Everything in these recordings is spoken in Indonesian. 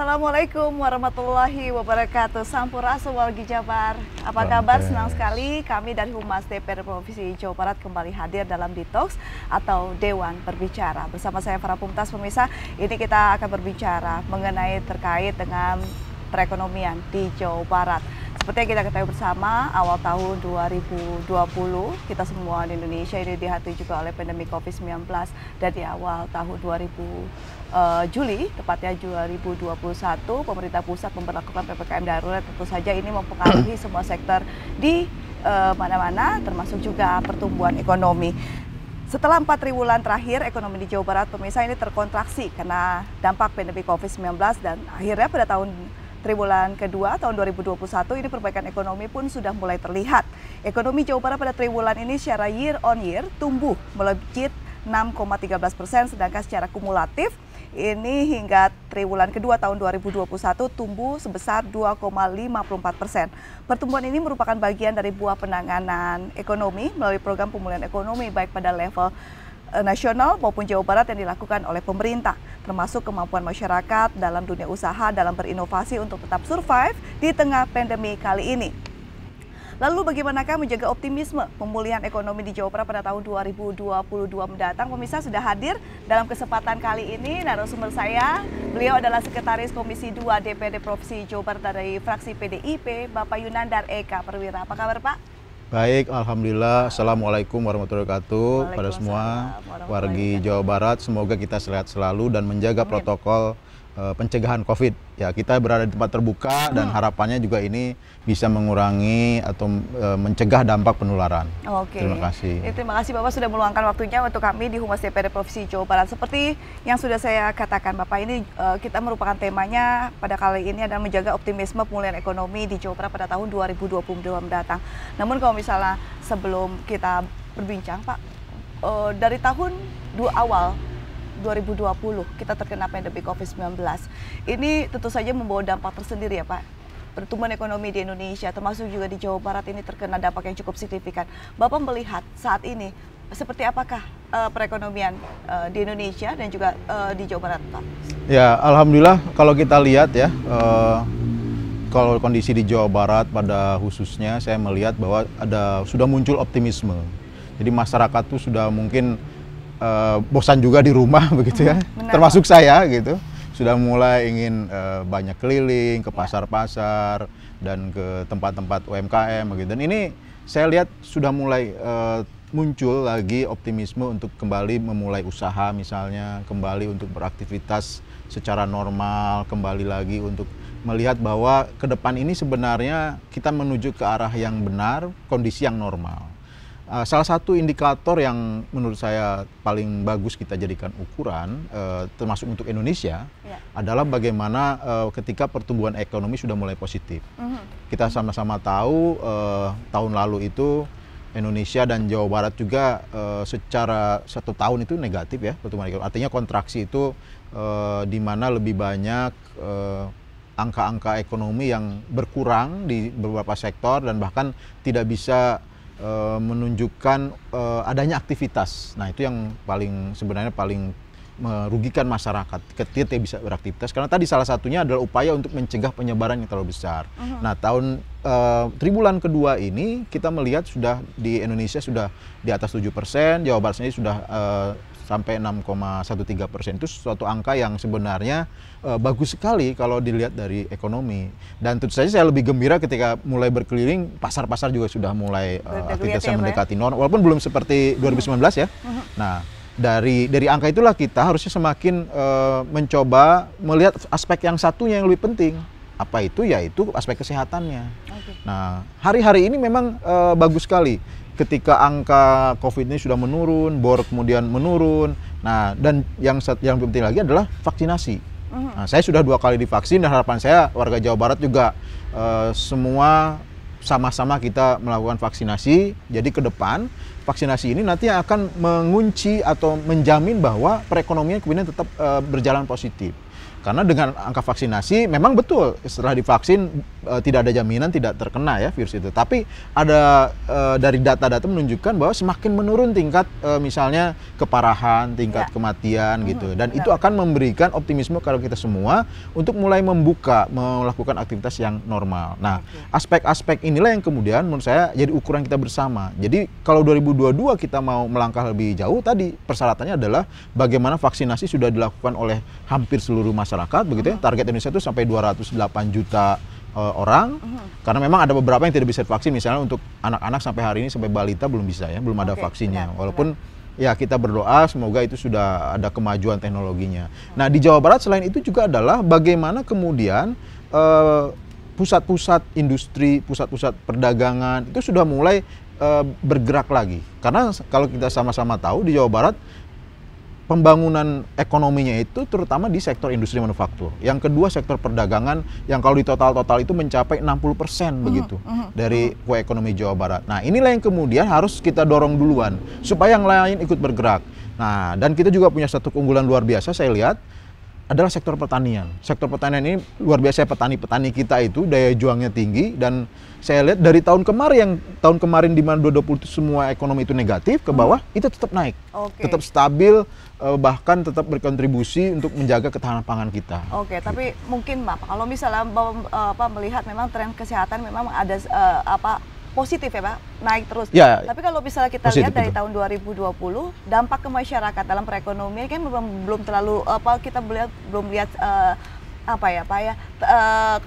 Assalamualaikum warahmatullahi wabarakatuh. Sampurasu Walgi Jabar. Apa kabar? Senang sekali kami dari Humas DPR Provinsi Jawa Barat kembali hadir dalam Detox atau Dewan Berbicara. Bersama saya Farah Pumtas pemirsa, ini kita akan berbicara mengenai terkait dengan perekonomian di Jawa Barat. Seperti yang kita ketahui bersama, awal tahun 2020 kita semua di Indonesia ini dihati juga oleh pandemi COVID-19 dan di awal tahun 2000 uh, Juli, tepatnya 2021, pemerintah pusat memperlakukan PPKM darurat. Tentu saja ini mempengaruhi semua sektor di eh, mana-mana, uh, termasuk juga pertumbuhan ekonomi. Setelah empat triwulan terakhir, ekonomi di Jawa Barat pemirsa ini terkontraksi karena dampak pandemi COVID-19 dan akhirnya pada tahun triwulan kedua tahun 2021 ini perbaikan ekonomi pun sudah mulai terlihat. Ekonomi Jawa Barat pada triwulan ini secara year on year tumbuh melejit 6,13 persen, sedangkan secara kumulatif ini hingga triwulan kedua tahun 2021 tumbuh sebesar 2,54 persen. Pertumbuhan ini merupakan bagian dari buah penanganan ekonomi melalui program pemulihan ekonomi baik pada level eh, nasional maupun Jawa Barat yang dilakukan oleh pemerintah, termasuk kemampuan masyarakat dalam dunia usaha dalam berinovasi untuk tetap survive di tengah pandemi kali ini. Lalu bagaimanakah menjaga optimisme pemulihan ekonomi di Jawa Barat pada tahun 2022 mendatang? Pemirsa sudah hadir dalam kesempatan kali ini narasumber saya. Beliau adalah Sekretaris Komisi 2 DPD Provinsi Jawa Barat dari fraksi PDIP, Bapak Yunandar Eka Perwira. Apa kabar Pak? Baik, Alhamdulillah. Assalamualaikum warahmatullahi wabarakatuh pada semua wargi Jawa Barat. Semoga kita sehat selalu dan menjaga Amin. protokol Eh, pencegahan COVID. Ya, kita berada di tempat terbuka dan hmm. harapannya juga ini bisa mengurangi atau e, mencegah dampak penularan. Oke. Terima kasih. Ya, terima kasih Bapak sudah meluangkan waktunya untuk kami di Humas DPRD Provinsi Jawa Barat. Seperti yang sudah saya katakan Bapak ini e, kita merupakan temanya pada kali ini adalah menjaga optimisme pemulihan ekonomi di Jawa Barat pada tahun 2022 mendatang. Namun kalau misalnya sebelum kita berbincang Pak, e, dari tahun dua awal 2020 kita terkena pandemi COVID-19. Ini tentu saja membawa dampak tersendiri ya Pak. Pertumbuhan ekonomi di Indonesia termasuk juga di Jawa Barat ini terkena dampak yang cukup signifikan. Bapak melihat saat ini seperti apakah uh, perekonomian uh, di Indonesia dan juga uh, di Jawa Barat, Pak? Ya, alhamdulillah kalau kita lihat ya, uh, kalau kondisi di Jawa Barat pada khususnya saya melihat bahwa ada sudah muncul optimisme. Jadi masyarakat tuh sudah mungkin uh, bosan juga di rumah begitu ya, Benar. termasuk saya gitu sudah mulai ingin uh, banyak keliling ke iya. pasar-pasar dan ke tempat-tempat UMKM begitu Dan ini saya lihat sudah mulai uh, muncul lagi optimisme untuk kembali memulai usaha misalnya, kembali untuk beraktivitas secara normal, kembali lagi untuk melihat bahwa ke depan ini sebenarnya kita menuju ke arah yang benar, kondisi yang normal. Uh, salah satu indikator yang menurut saya paling bagus kita jadikan ukuran, uh, termasuk untuk Indonesia, yeah. adalah bagaimana uh, ketika pertumbuhan ekonomi sudah mulai positif. Mm -hmm. Kita sama-sama tahu uh, tahun lalu itu Indonesia dan Jawa Barat juga uh, secara satu tahun itu negatif ya pertumbuhan ekonomi. Artinya kontraksi itu uh, di mana lebih banyak uh, angka-angka ekonomi yang berkurang di beberapa sektor dan bahkan tidak bisa Eh, menunjukkan eh, adanya aktivitas. Nah itu yang paling sebenarnya paling merugikan masyarakat ketika dia bisa beraktivitas karena tadi salah satunya adalah upaya untuk mencegah penyebaran yang terlalu besar. Uh Nah, tahun e, tribulan kedua ini kita melihat sudah di Indonesia sudah di atas tujuh 7%, Jawa Barat sendiri sudah e, sampai 6,13 persen itu suatu angka yang sebenarnya uh, bagus sekali kalau dilihat dari ekonomi. Dan tentu saja saya lebih gembira ketika mulai berkeliling pasar-pasar juga sudah mulai eh, uh, aktivitasnya ya? mendekati normal, walaupun belum seperti 2019 ya. Mm-hmm. Nah dari dari angka itulah kita harusnya semakin uh, mencoba melihat aspek yang satunya yang lebih penting apa itu yaitu aspek kesehatannya. Okay. Nah hari-hari ini memang uh, bagus sekali ketika angka COVID ini sudah menurun, bor kemudian menurun. Nah, dan yang yang penting lagi adalah vaksinasi. Mm-hmm. Nah, saya sudah dua kali divaksin dan harapan saya warga Jawa Barat juga uh, semua sama-sama kita melakukan vaksinasi. Jadi ke depan vaksinasi ini nanti akan mengunci atau menjamin bahwa perekonomian kemudian tetap uh, berjalan positif. Karena dengan angka vaksinasi memang betul setelah divaksin e, tidak ada jaminan tidak terkena ya virus itu. Tapi ada e, dari data-data menunjukkan bahwa semakin menurun tingkat e, misalnya keparahan, tingkat ya. kematian mm -hmm. gitu. Dan ya. itu akan memberikan optimisme kalau kita semua untuk mulai membuka melakukan aktivitas yang normal. Nah, aspek-aspek inilah yang kemudian menurut saya jadi ukuran kita bersama. Jadi kalau 2022 kita mau melangkah lebih jauh tadi persyaratannya adalah bagaimana vaksinasi sudah dilakukan oleh hampir seluruh masyarakat masyarakat begitu ya. Target Indonesia itu sampai 208 juta uh, orang uh-huh. karena memang ada beberapa yang tidak bisa divaksin misalnya untuk anak-anak sampai hari ini sampai balita belum bisa ya, belum ada vaksinnya. Benar, Walaupun benar. ya kita berdoa semoga itu sudah ada kemajuan teknologinya. Uh-huh. Nah, di Jawa Barat selain itu juga adalah bagaimana kemudian uh, pusat-pusat industri, pusat-pusat perdagangan itu sudah mulai uh, bergerak lagi. Karena kalau kita sama-sama tahu di Jawa Barat pembangunan ekonominya itu terutama di sektor industri manufaktur. Yang kedua sektor perdagangan yang kalau di total-total itu mencapai 60% persen mhm, begitu hmm dari kue ekonomi Jawa Barat. Nah inilah yang kemudian harus kita dorong duluan supaya yang lain ikut bergerak. Nah dan kita juga punya satu keunggulan luar biasa saya lihat adalah sektor pertanian. Sektor pertanian ini luar biasa petani-petani kita itu daya juangnya tinggi dan saya lihat dari tahun kemarin yang tahun kemarin di mana 2020 semua ekonomi itu negatif ke bawah hmm. itu tetap naik. Okay. Tetap stabil eh, bahkan tetap berkontribusi untuk menjaga ketahanan pangan kita. Oke, okay, gitu. tapi mungkin Pak kalau misalnya Bapak, eh, melihat memang tren kesehatan memang ada eh, apa positif ya Pak, naik terus. Ya, Tapi kalau misalnya kita lihat dari tahun 2020, dampak ke masyarakat dalam perekonomian kan belum, belum terlalu apa kita melihat belum lihat uh, apa ya Pak ya uh,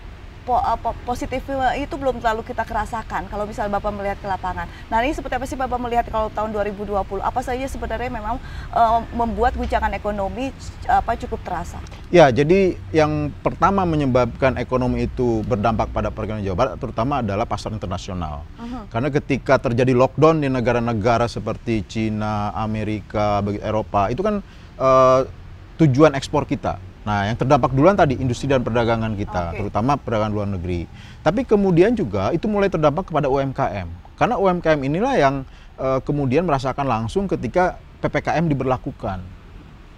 po, eh, po, positif itu belum terlalu kita kerasakan kalau misalnya Bapak melihat ke lapangan. Nah ini seperti apa sih Bapak melihat kalau tahun 2020 apa saja sebenarnya memang uh, membuat guncangan ekonomi apa cukup terasa? Ya jadi yang pertama menyebabkan ekonomi itu berdampak pada perekonomian Jawa Barat terutama adalah pasar internasional. Uh -huh. Karena ketika terjadi lockdown di negara-negara seperti Cina, Amerika, Eropa itu kan uh, tujuan ekspor kita Nah, yang terdampak duluan tadi industri dan perdagangan kita, okay. terutama perdagangan luar negeri. Tapi kemudian juga itu mulai terdampak kepada UMKM. Karena UMKM inilah yang uh, kemudian merasakan langsung ketika PPKM diberlakukan.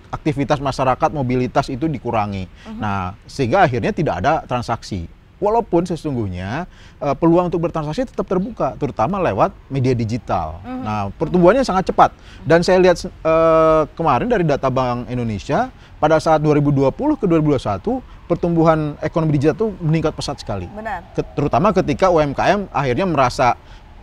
Aktivitas masyarakat, mobilitas itu dikurangi. Uh mhm. -huh. Nah, sehingga akhirnya tidak ada transaksi Walaupun sesungguhnya uh, peluang untuk bertransaksi tetap terbuka, terutama lewat media digital. mm Nah, pertumbuhannya mm sangat cepat. Dan saya lihat uh, kemarin dari data Bank Indonesia pada saat 2020 ke 2021 pertumbuhan ekonomi digital itu meningkat pesat sekali. Benar. terutama ketika UMKM akhirnya merasa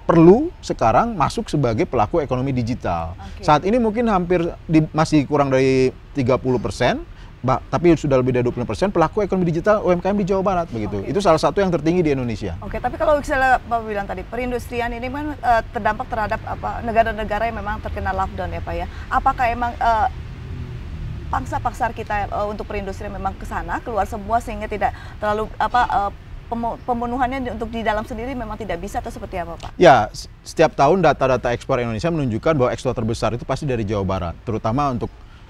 perlu sekarang masuk sebagai pelaku ekonomi digital. Okay. Saat ini mungkin hampir di, masih kurang dari 30 persen, bah, tapi sudah lebih dari 20 persen pelaku ekonomi digital UMKM di Jawa Barat begitu. Okay. Itu salah satu yang tertinggi di Indonesia. Oke, okay, tapi kalau misalnya Pak bilang tadi perindustrian ini kan uh, terdampak terhadap apa negara-negara yang memang terkena lockdown ya Pak ya. Apakah emang uh, pangsa pasar kita uh, untuk perindustrian memang ke sana keluar semua sehingga tidak terlalu apa uh, pemenuhannya untuk di dalam sendiri memang tidak bisa atau seperti apa Pak? Ya, setiap tahun data-data ekspor Indonesia menunjukkan bahwa ekspor terbesar itu pasti dari Jawa Barat, terutama untuk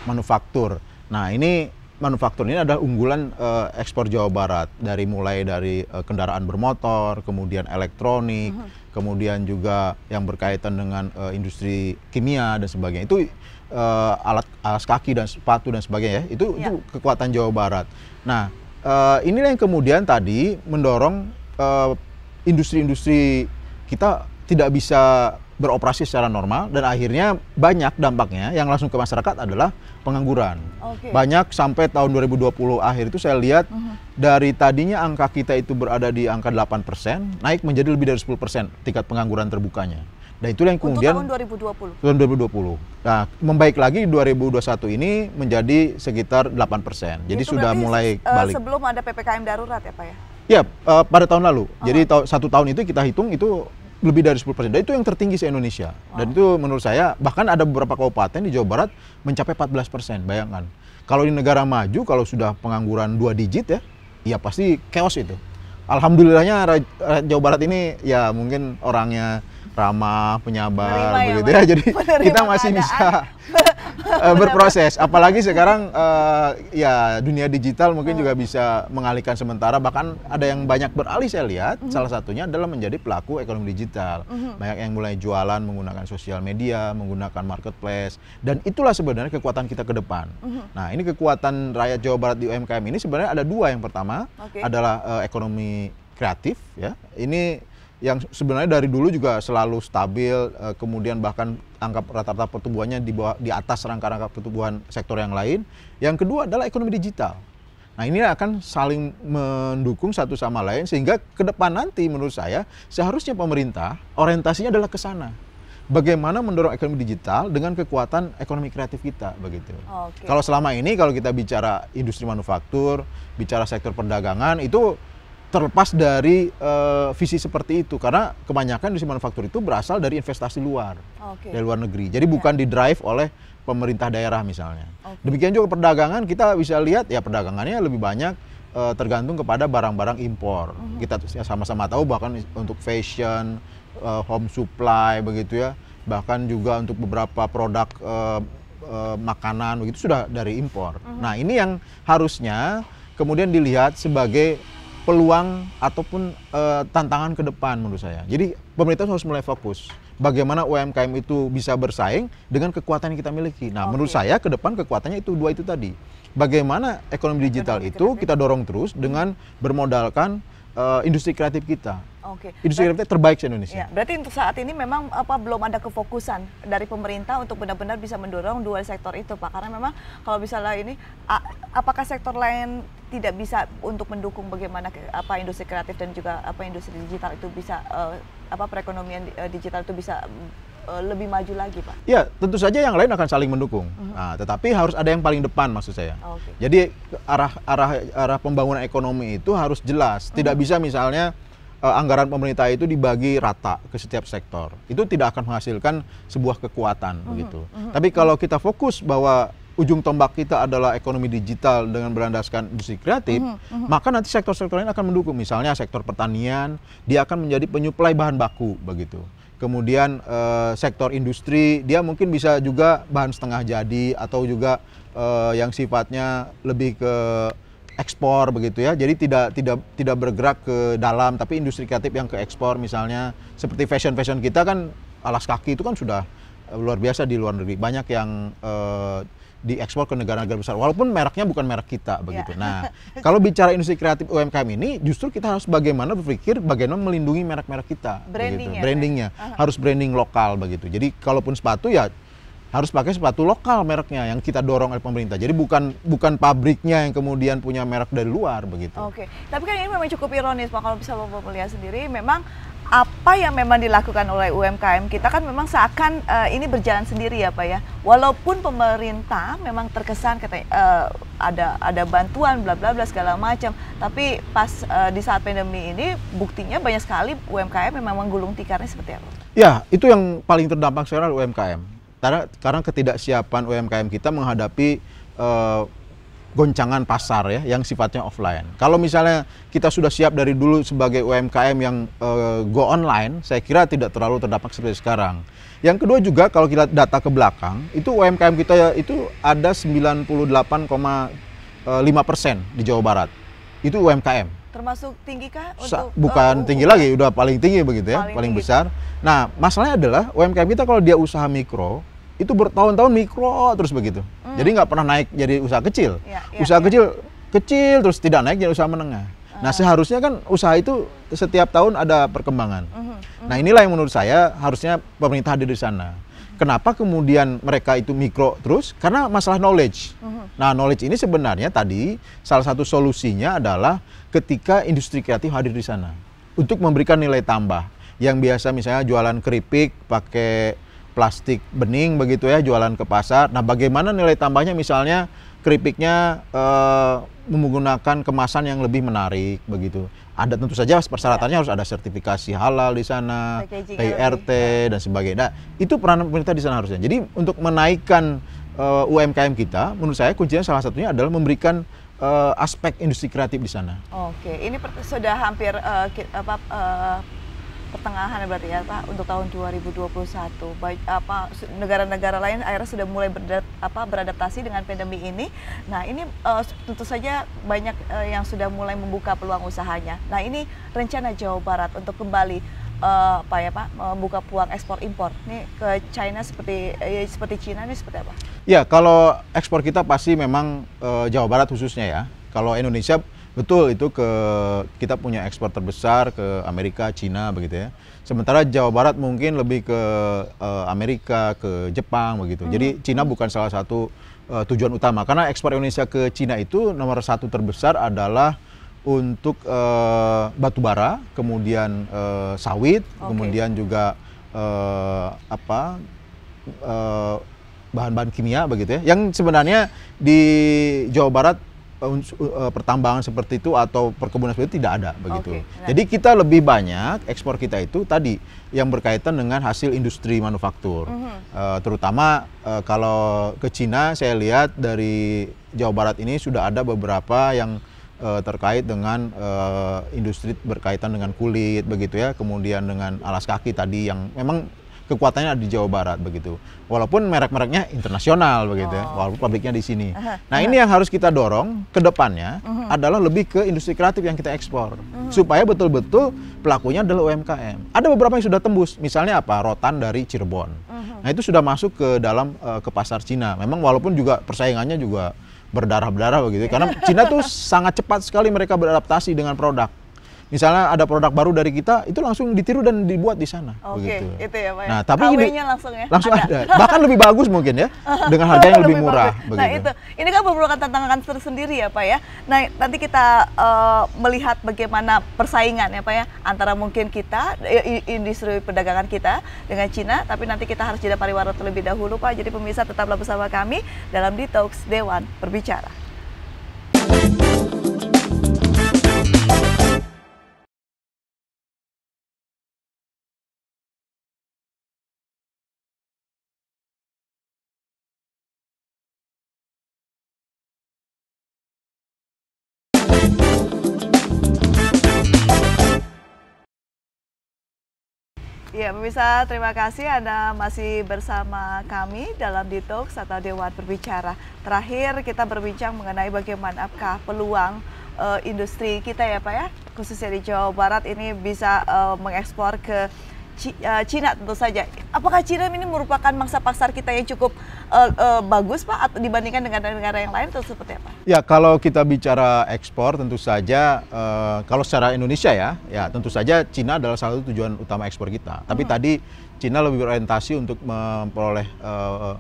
manufaktur. Nah, ini manufaktur ini adalah unggulan uh, ekspor Jawa Barat dari mulai dari uh, kendaraan bermotor, kemudian elektronik, uh mhm. -huh. kemudian juga yang berkaitan dengan uh, industri kimia dan sebagainya. Itu uh, alat alas kaki dan sepatu dan sebagainya ya. Itu yeah. itu kekuatan Jawa Barat. Nah, uh, inilah yang kemudian tadi mendorong industri-industri uh, industri -industri kita tidak bisa beroperasi secara normal dan akhirnya banyak dampaknya yang langsung ke masyarakat adalah pengangguran. Okay. Banyak sampai tahun 2020 akhir itu saya lihat uh mhm. -huh. dari tadinya angka kita itu berada di angka 8%, naik menjadi lebih dari 10% tingkat pengangguran terbukanya. Dan itu yang kemudian Untuk tahun 2020. Tahun 2020. Nah, membaik lagi 2021 ini menjadi sekitar 8%. Jadi itu sudah mulai uh, balik. sebelum ada PPKM darurat ya, Pak ya? Ya, uh, pada tahun lalu. Uh -huh. Jadi oh. ta satu tahun itu kita hitung itu lebih dari 10 persen. Dan itu yang tertinggi se Indonesia. Dan itu menurut saya bahkan ada beberapa kabupaten di Jawa Barat mencapai 14 persen. Bayangkan kalau di negara maju kalau sudah pengangguran dua digit ya, ya pasti chaos itu. Alhamdulillahnya Jawa Barat ini ya mungkin orangnya ramah, penyabar, Menerima ya, begitu ya. ya. Jadi Menerima kita masih keadaan. bisa eh, berproses. Apalagi sekarang uh, ya dunia digital mungkin hmm. juga bisa mengalihkan sementara. Bahkan ada yang banyak beralih saya lihat. Hmm. Salah satunya adalah menjadi pelaku ekonomi digital. Hmm. Banyak yang mulai jualan menggunakan sosial media, menggunakan marketplace. Dan itulah sebenarnya kekuatan kita ke depan. Hmm. Nah ini kekuatan rakyat Jawa Barat di UMKM ini sebenarnya ada dua. Yang pertama okay. adalah uh, ekonomi kreatif ya. Ini yang sebenarnya dari dulu juga selalu stabil, eh, kemudian bahkan angka rata-rata pertumbuhannya di bawah di atas rangka-rangka pertumbuhan sektor yang lain. Yang kedua adalah ekonomi digital. Nah, ini akan saling mendukung satu sama lain sehingga ke depan nanti menurut saya seharusnya pemerintah orientasinya adalah ke sana. Bagaimana mendorong ekonomi digital dengan kekuatan ekonomi kreatif kita begitu. Okay. Kalau selama ini kalau kita bicara industri manufaktur, bicara sektor perdagangan itu terlepas dari uh, visi seperti itu karena kebanyakan industri manufaktur itu berasal dari investasi luar okay. dari luar negeri jadi yeah. bukan iya. di drive oleh pemerintah daerah misalnya okay. demikian juga perdagangan kita bisa lihat ya perdagangannya lebih banyak uh, tergantung kepada barang-barang impor uh mhm. -huh. kita ya sama-sama tahu bahkan untuk fashion uh, home supply begitu ya bahkan juga untuk beberapa produk uh, uh, makanan begitu sudah dari impor uh mhm. -huh. nah ini yang harusnya kemudian dilihat sebagai peluang ataupun uh, tantangan ke depan menurut saya. Jadi pemerintah harus mulai fokus bagaimana UMKM itu bisa bersaing dengan kekuatan yang kita miliki. Nah, okay. menurut saya ke depan kekuatannya itu dua itu tadi. Bagaimana ekonomi digital itu kita dorong terus dengan bermodalkan uh, industri kreatif kita Oke. Okay. Industri kreatif terbaik di Indonesia. Ya, berarti untuk saat ini memang eh, apa belum ada kefokusan dari pemerintah untuk benar-benar bisa mendorong dua sektor itu, Pak. Karena memang kalau misalnya ini apakah sektor lain tidak bisa untuk mendukung bagaimana apa industri kreatif dan juga apa industri digital itu bisa uh, apa perekonomian uh, digital itu bisa lebih maju lagi, Pak? Ya, tentu saja yang lain akan saling mendukung. Uh mhm. -huh. nah, tetapi harus ada yang paling depan maksud saya. okay. Jadi arah arah arah pembangunan ekonomi itu harus jelas. Tidak uh mhm. -huh. bisa misalnya uh, anggaran pemerintah itu dibagi rata ke setiap sektor. Itu tidak akan menghasilkan sebuah kekuatan mm-hmm. gitu. Mm-hmm. Tapi mhm. kalau kita fokus bahwa ujung tombak kita adalah ekonomi digital dengan berandaskan industri kreatif, mm -hmm. maka nanti sektor-sektor lain akan mendukung. Misalnya sektor pertanian, dia akan menjadi penyuplai bahan baku begitu. Kemudian uh, sektor industri, dia mungkin bisa juga bahan setengah jadi atau juga uh, yang sifatnya lebih ke ekspor begitu ya. Jadi tidak tidak tidak bergerak ke dalam tapi industri kreatif yang ke ekspor misalnya seperti fashion fashion kita kan alas kaki itu kan sudah eh, luar biasa di luar negeri. Banyak yang uh, diekspor ke negara-negara besar walaupun mereknya bukan merek kita ya. begitu. Yeah. Nah, kalau bicara industri kreatif UMKM ini justru kita harus bagaimana berpikir bagaimana melindungi merek-merek kita Branding begitu. Ya, Brandingnya. Uh Harus branding lokal begitu. Jadi kalaupun sepatu ya harus pakai sepatu lokal mereknya yang kita dorong oleh pemerintah. Jadi bukan bukan pabriknya yang kemudian punya merek dari luar begitu. Oke, tapi kan ini memang cukup ironis pak kalau bisa bapak melihat sendiri memang apa yang memang dilakukan oleh UMKM kita kan memang seakan uh, ini berjalan sendiri ya pak ya walaupun pemerintah memang terkesan kata uh, ada ada bantuan bla bla bla segala macam tapi pas uh, di saat pandemi ini buktinya banyak sekali UMKM memang menggulung tikarnya seperti apa ya itu yang paling terdampak secara UMKM karena sekarang ketidaksiapan UMKM kita menghadapi uh, goncangan pasar ya yang sifatnya offline. Kalau misalnya kita sudah siap dari dulu sebagai UMKM yang uh, go online, saya kira tidak terlalu terdampak seperti sekarang. Yang kedua juga kalau kita data ke belakang, itu UMKM kita itu ada 98,5 persen di Jawa Barat. Itu UMKM. Termasuk tinggi kah? Untuk, eh, bukan oh, tinggi lagi, udah paling tinggi begitu ya, paling, paling besar. Nah, masalahnya adalah UMKM kita kalau dia usaha mikro, itu bertahun-tahun mikro terus begitu. Hmm. Jadi nggak pernah naik jadi usaha kecil. Ya, ya, usaha ya. kecil kecil terus tidak naik jadi usaha menengah. Nah hmm. seharusnya kan usaha itu setiap tahun ada perkembangan. Hmm, hmm, -hmm. Nah inilah yang menurut saya harusnya pemerintah hadir di sana. Kenapa kemudian mereka itu mikro terus? Karena masalah knowledge. Nah knowledge ini sebenarnya tadi salah satu solusinya adalah ketika industri kreatif hadir di sana untuk memberikan nilai tambah yang biasa misalnya jualan keripik pakai plastik bening begitu ya jualan ke pasar. Nah, bagaimana nilai tambahnya misalnya keripiknya eh, menggunakan kemasan yang lebih menarik begitu. Ada tentu saja persyaratannya ya. harus ada sertifikasi halal di sana, PRT ya. dan sebagainya. Nah, itu peran pemerintah di sana harusnya. Jadi untuk menaikkan eh, UMKM kita, menurut saya kuncinya salah satunya adalah memberikan eh, aspek industri kreatif di sana. Oke, ini sudah hampir uh, apa uh, pertengahan berarti ya Pak untuk tahun 2021. Baik apa negara-negara lain akhirnya sudah mulai berdat, apa beradaptasi dengan pandemi ini. Nah, ini uh, tentu saja banyak uh, yang sudah mulai membuka peluang usahanya. Nah, ini rencana Jawa Barat untuk kembali uh, apa ya Pak membuka peluang ekspor impor. Ini ke China seperti eh, seperti Cina ini seperti apa? Ya, kalau ekspor kita pasti memang uh, Jawa Barat khususnya ya. Kalau Indonesia Betul, itu ke kita punya ekspor terbesar ke Amerika, Cina begitu ya. Sementara Jawa Barat mungkin lebih ke uh, Amerika, ke Jepang begitu. Hmm. Jadi Cina bukan salah satu uh, tujuan utama karena ekspor Indonesia ke Cina itu nomor satu terbesar adalah untuk uh, batu bara, kemudian uh, sawit, okay. kemudian juga uh, apa uh, bahan-bahan kimia begitu ya. Yang sebenarnya di Jawa Barat Eh, pertambangan seperti itu atau perkebunan seperti itu tidak ada begitu. Okay. Nah. Jadi kita lebih banyak ekspor kita itu tadi yang berkaitan dengan hasil industri manufaktur. Mm -hmm. uh, terutama uh, kalau ke Cina saya lihat dari Jawa Barat ini sudah ada beberapa yang uh, terkait dengan uh, industri berkaitan dengan kulit begitu ya, kemudian dengan alas kaki tadi yang memang kekuatannya ada di Jawa Barat begitu. Walaupun merek-mereknya internasional begitu, ya. oh. walaupun pabriknya di sini. Uh -huh. Nah, ini yang harus kita dorong ke depannya uh mhm. -huh. adalah lebih ke industri kreatif yang kita ekspor uh mhm. -huh. supaya betul-betul pelakunya adalah UMKM. Ada beberapa yang sudah tembus, misalnya apa? Rotan dari Cirebon. Uh mhm. -huh. Nah, itu sudah masuk ke dalam uh, ke pasar Cina. Memang walaupun juga persaingannya juga berdarah-darah begitu ya. karena Cina tuh sangat cepat sekali mereka beradaptasi dengan produk misalnya ada produk baru dari kita itu langsung ditiru dan dibuat di sana oke okay, itu ya Pak ya. nah tapi ini langsung ya langsung ada. ada bahkan lebih bagus mungkin ya dengan harga yang lebih, lebih murah nah itu ini kan merupakan tantangan tersendiri ya Pak ya nah nanti kita uh, melihat bagaimana persaingan ya Pak ya antara mungkin kita industri perdagangan kita dengan Cina tapi nanti kita harus jeda pariwara terlebih dahulu Pak jadi pemirsa tetaplah bersama kami dalam Detox Dewan Berbicara Thank you Ya, pemirsa, terima kasih Anda masih bersama kami dalam Detox atau Dewan Berbicara. Terakhir kita berbincang mengenai bagaimanakah peluang uh, industri kita ya Pak ya, khususnya di Jawa Barat ini bisa uh, eh, mengekspor ke Eh, Cina tentu saja. Apakah Cina ini merupakan mangsa pasar kita yang cukup uh, uh, bagus Pak atau dibandingkan dengan negara negara yang lain atau seperti apa? Ya, kalau kita bicara ekspor tentu saja uh, kalau secara Indonesia ya, ya tentu saja Cina adalah salah satu tujuan utama ekspor kita. Tapi hmm. tadi Cina lebih berorientasi untuk memperoleh uh,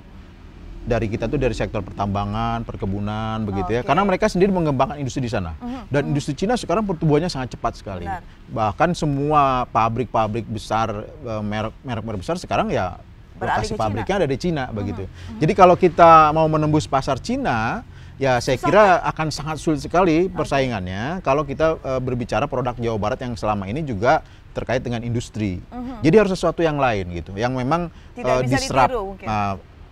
dari kita tuh dari sektor pertambangan, perkebunan, begitu okay. ya. Karena mereka sendiri mengembangkan industri di sana. Mm-hmm, Dan mm-hmm. industri Cina sekarang pertumbuhannya sangat cepat sekali. Benar. Bahkan semua pabrik-pabrik besar eh, merek-merek besar sekarang ya lokasi pabriknya ada di Cina, mm-hmm, begitu. Mm -hmm. Jadi kalau kita mau menembus pasar Cina, ya saya Susah, kira akan sangat sulit sekali persaingannya okay. kalau kita eh, berbicara produk Jawa Barat yang selama ini juga terkait dengan industri. Mm Jadi harus sesuatu yang lain gitu, yang memang uh, eh, disrupt. Ditiru,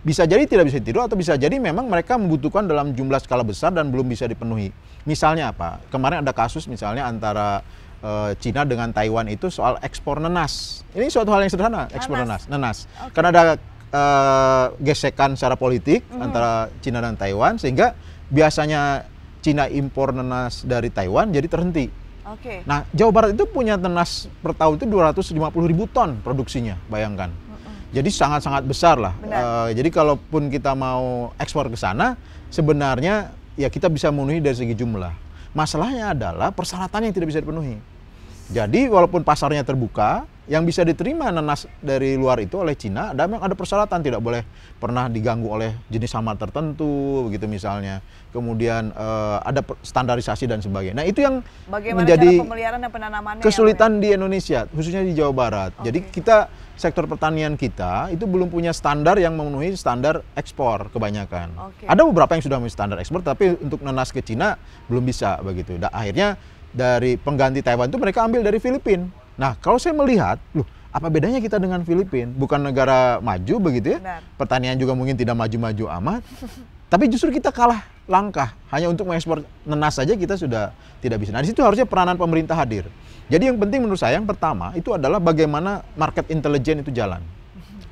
bisa jadi tidak bisa tidur atau bisa jadi memang mereka membutuhkan dalam jumlah skala besar dan belum bisa dipenuhi. Misalnya apa? Kemarin ada kasus misalnya antara e, Cina dengan Taiwan itu soal ekspor nenas. Ini suatu hal yang sederhana, ekspor nenas. Nenas. Okay. Karena ada e, gesekan secara politik mm -hmm. antara Cina dan Taiwan sehingga biasanya Cina impor nenas dari Taiwan jadi terhenti. Oke. Okay. Nah, Jawa Barat itu punya nenas per tahun itu 250 ribu ton produksinya, bayangkan. Jadi sangat-sangat besar lah. Uh, jadi kalaupun kita mau ekspor ke sana, sebenarnya ya kita bisa memenuhi dari segi jumlah. Masalahnya adalah persyaratan yang tidak bisa dipenuhi. Jadi walaupun pasarnya terbuka, yang bisa diterima nanas dari luar itu oleh Cina, ada ada persyaratan tidak boleh pernah diganggu oleh jenis hama tertentu, begitu misalnya. Kemudian uh, ada standarisasi dan sebagainya. Nah itu yang Bagaimana menjadi dan kesulitan ya? di Indonesia, khususnya di Jawa Barat. Okay. Jadi kita sektor pertanian kita itu belum punya standar yang memenuhi standar ekspor kebanyakan. Okay. Ada beberapa yang sudah memenuhi standar ekspor, tapi untuk nanas ke Cina belum bisa begitu. Dan akhirnya dari pengganti Taiwan itu mereka ambil dari Filipina. Nah, kalau saya melihat, loh, apa bedanya kita dengan Filipina? Bukan negara maju begitu ya? Benar. Pertanian juga mungkin tidak maju-maju amat. tapi justru kita kalah langkah hanya untuk mengekspor nenas saja kita sudah tidak bisa. Nah, di situ harusnya peranan pemerintah hadir. Jadi yang penting menurut saya yang pertama itu adalah bagaimana market intelijen itu jalan.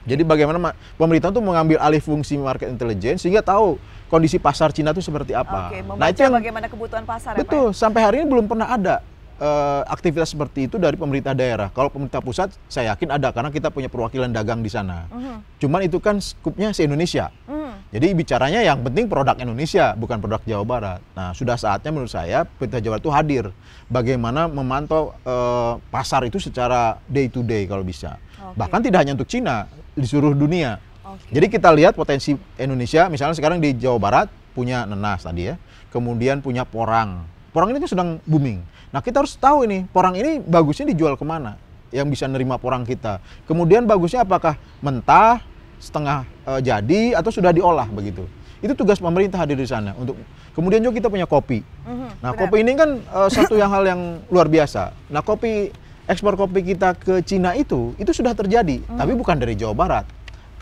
Jadi bagaimana pemerintah itu mengambil alih fungsi market intelijen sehingga tahu kondisi pasar Cina itu seperti apa. Oke, nah, itu yang, bagaimana kebutuhan pasar betul, ya, Pak? Ya? sampai hari ini belum pernah ada uh, aktivitas seperti itu dari pemerintah daerah. Kalau pemerintah pusat, saya yakin ada karena kita punya perwakilan dagang di sana. Mhm. Cuman itu kan skupnya se Indonesia. Mhm. Jadi bicaranya yang penting produk Indonesia, bukan produk Jawa Barat. Nah, sudah saatnya menurut saya pemerintah Jawa Barat itu hadir. Bagaimana memantau uh, pasar itu secara day to day kalau bisa. Okay. Bahkan tidak hanya untuk Cina, di seluruh dunia. Okay. Jadi kita lihat potensi Indonesia, misalnya sekarang di Jawa Barat punya nenas tadi ya, kemudian punya porang. Porang ini kan sedang booming. Nah kita harus tahu ini porang ini bagusnya dijual kemana yang bisa nerima porang kita. Kemudian bagusnya apakah mentah, setengah e, jadi atau sudah diolah begitu. Itu tugas pemerintah hadir di sana untuk kemudian juga kita punya kopi. Mm-hmm, nah benar. kopi ini kan e, satu yang hal yang luar biasa. Nah kopi ekspor kopi kita ke Cina itu itu sudah terjadi mm-hmm. tapi bukan dari Jawa Barat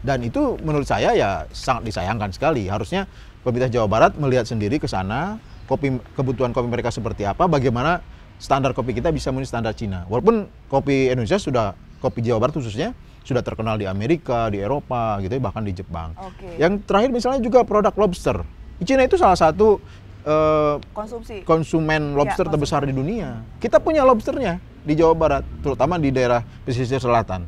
dan itu menurut saya ya sangat disayangkan sekali. Harusnya pemerintah Jawa Barat melihat sendiri ke sana kopi kebutuhan kopi mereka seperti apa, bagaimana standar kopi kita bisa memenuhi standar Cina. Walaupun kopi Indonesia sudah kopi Jawa Barat khususnya sudah terkenal di Amerika, di Eropa gitu ya, bahkan di Jepang. Okay. Yang terakhir misalnya juga produk lobster. Cina itu salah satu uh, konsumsi konsumen iya, lobster ya, konsumsi. terbesar di dunia. Kita punya lobsternya di Jawa Barat, terutama di daerah pesisir selatan.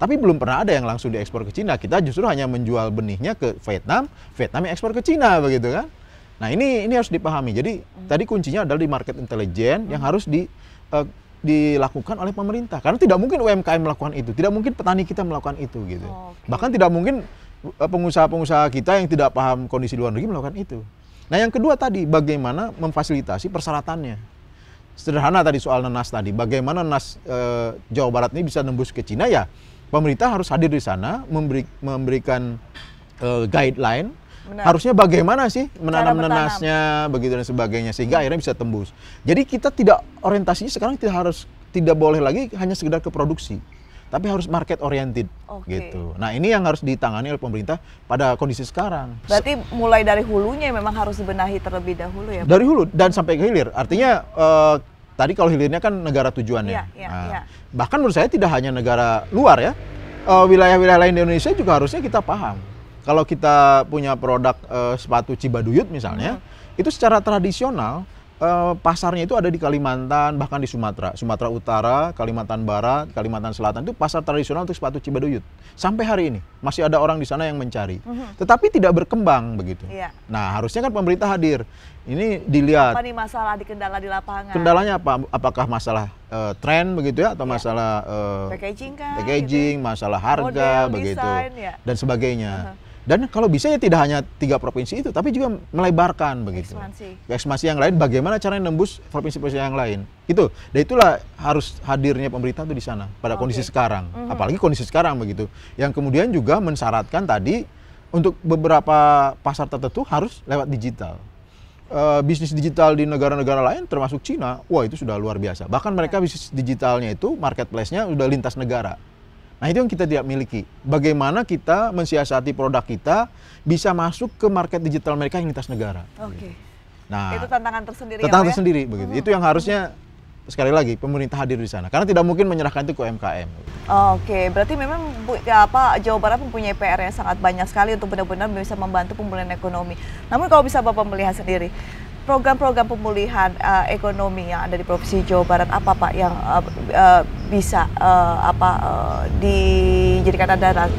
Tapi belum pernah ada yang langsung diekspor ke Cina. Kita justru hanya menjual benihnya ke Vietnam, Vietnam yang ekspor ke Cina begitu kan. Nah ini ini harus dipahami. Jadi hmm. tadi kuncinya adalah di market intelligence hmm. yang harus di uh, dilakukan oleh pemerintah karena tidak mungkin UMKM melakukan itu, tidak mungkin petani kita melakukan itu gitu. Oh, okay. Bahkan tidak mungkin eh, pengusaha-pengusaha kita yang tidak paham kondisi luar negeri melakukan itu. Nah, yang kedua tadi bagaimana memfasilitasi persyaratannya. Sederhana tadi soal nanas tadi, bagaimana nanas e, Jawa Barat ini bisa nembus ke Cina ya? Pemerintah harus hadir di sana memberi, memberikan e, guideline Benar. harusnya bagaimana sih menanam nanasnya begitu dan sebagainya sehingga akhirnya bisa tembus jadi kita tidak orientasinya sekarang tidak harus tidak boleh lagi hanya sekedar ke produksi tapi harus market oriented okay. gitu. Nah, ini yang harus ditangani oleh pemerintah pada kondisi sekarang. Berarti mulai dari hulunya memang harus dibenahi terlebih dahulu ya. Dari hulu dan sampai ke hilir. Artinya uh, tadi kalau hilirnya kan negara tujuannya. Ya, ya, nah, ya. Bahkan menurut saya tidak hanya negara luar ya. Eh, wilayah-wilayah uh, wilayah -wilayah lain di Indonesia juga harusnya kita paham kalau kita punya produk uh, sepatu Cibaduyut misalnya, hmm. itu secara tradisional uh, pasarnya itu ada di Kalimantan, bahkan di Sumatera, Sumatera Utara, Kalimantan Barat, Kalimantan Selatan itu pasar tradisional untuk sepatu Cibaduyut. Sampai hari ini masih ada orang di sana yang mencari, hmm. tetapi tidak berkembang begitu. Ya. Nah, harusnya kan pemerintah hadir. Ini dilihat. Apa nih masalah di kendala di lapangan? Kendalanya apa? Apakah masalah uh, tren begitu ya atau ya. masalah uh, packaging kan packaging gitu. masalah harga Model, begitu design, ya. dan sebagainya uh -huh. Dan kalau bisa ya tidak hanya tiga provinsi itu, tapi juga melebarkan begitu. Ekspansi. Ekspansi yang lain, bagaimana cara menembus provinsi-provinsi yang lain. Itu, dan itulah harus hadirnya pemerintah itu di sana pada okay. kondisi sekarang. Mm -hmm. Apalagi kondisi sekarang begitu. Yang kemudian juga mensyaratkan tadi untuk beberapa pasar tertentu harus lewat digital. Uh, bisnis digital di negara-negara lain termasuk Cina, wah itu sudah luar biasa. Bahkan mereka iya. bisnis digitalnya itu marketplace-nya sudah lintas negara Nah itu yang kita tidak miliki. Bagaimana kita mensiasati produk kita bisa masuk ke market digital mereka yang lintas negara. Oke. Okay. Nah itu tantangan tersendiri. Ya, tantangan ya? tersendiri ya? begitu. Hmm. Itu yang harusnya sekali lagi pemerintah hadir di sana karena tidak mungkin menyerahkan itu ke UMKM. Oke, berarti memang bu, ya apa Jawa Barat mempunyai PR yang sangat banyak sekali untuk benar-benar bisa membantu pemulihan ekonomi. Namun kalau bisa Bapak melihat sendiri, program-program pemulihan uh, ekonomi yang ada di Provinsi Jawa Barat apa Pak yang uh, uh, bisa uh, apa uh, dijadikan andalan?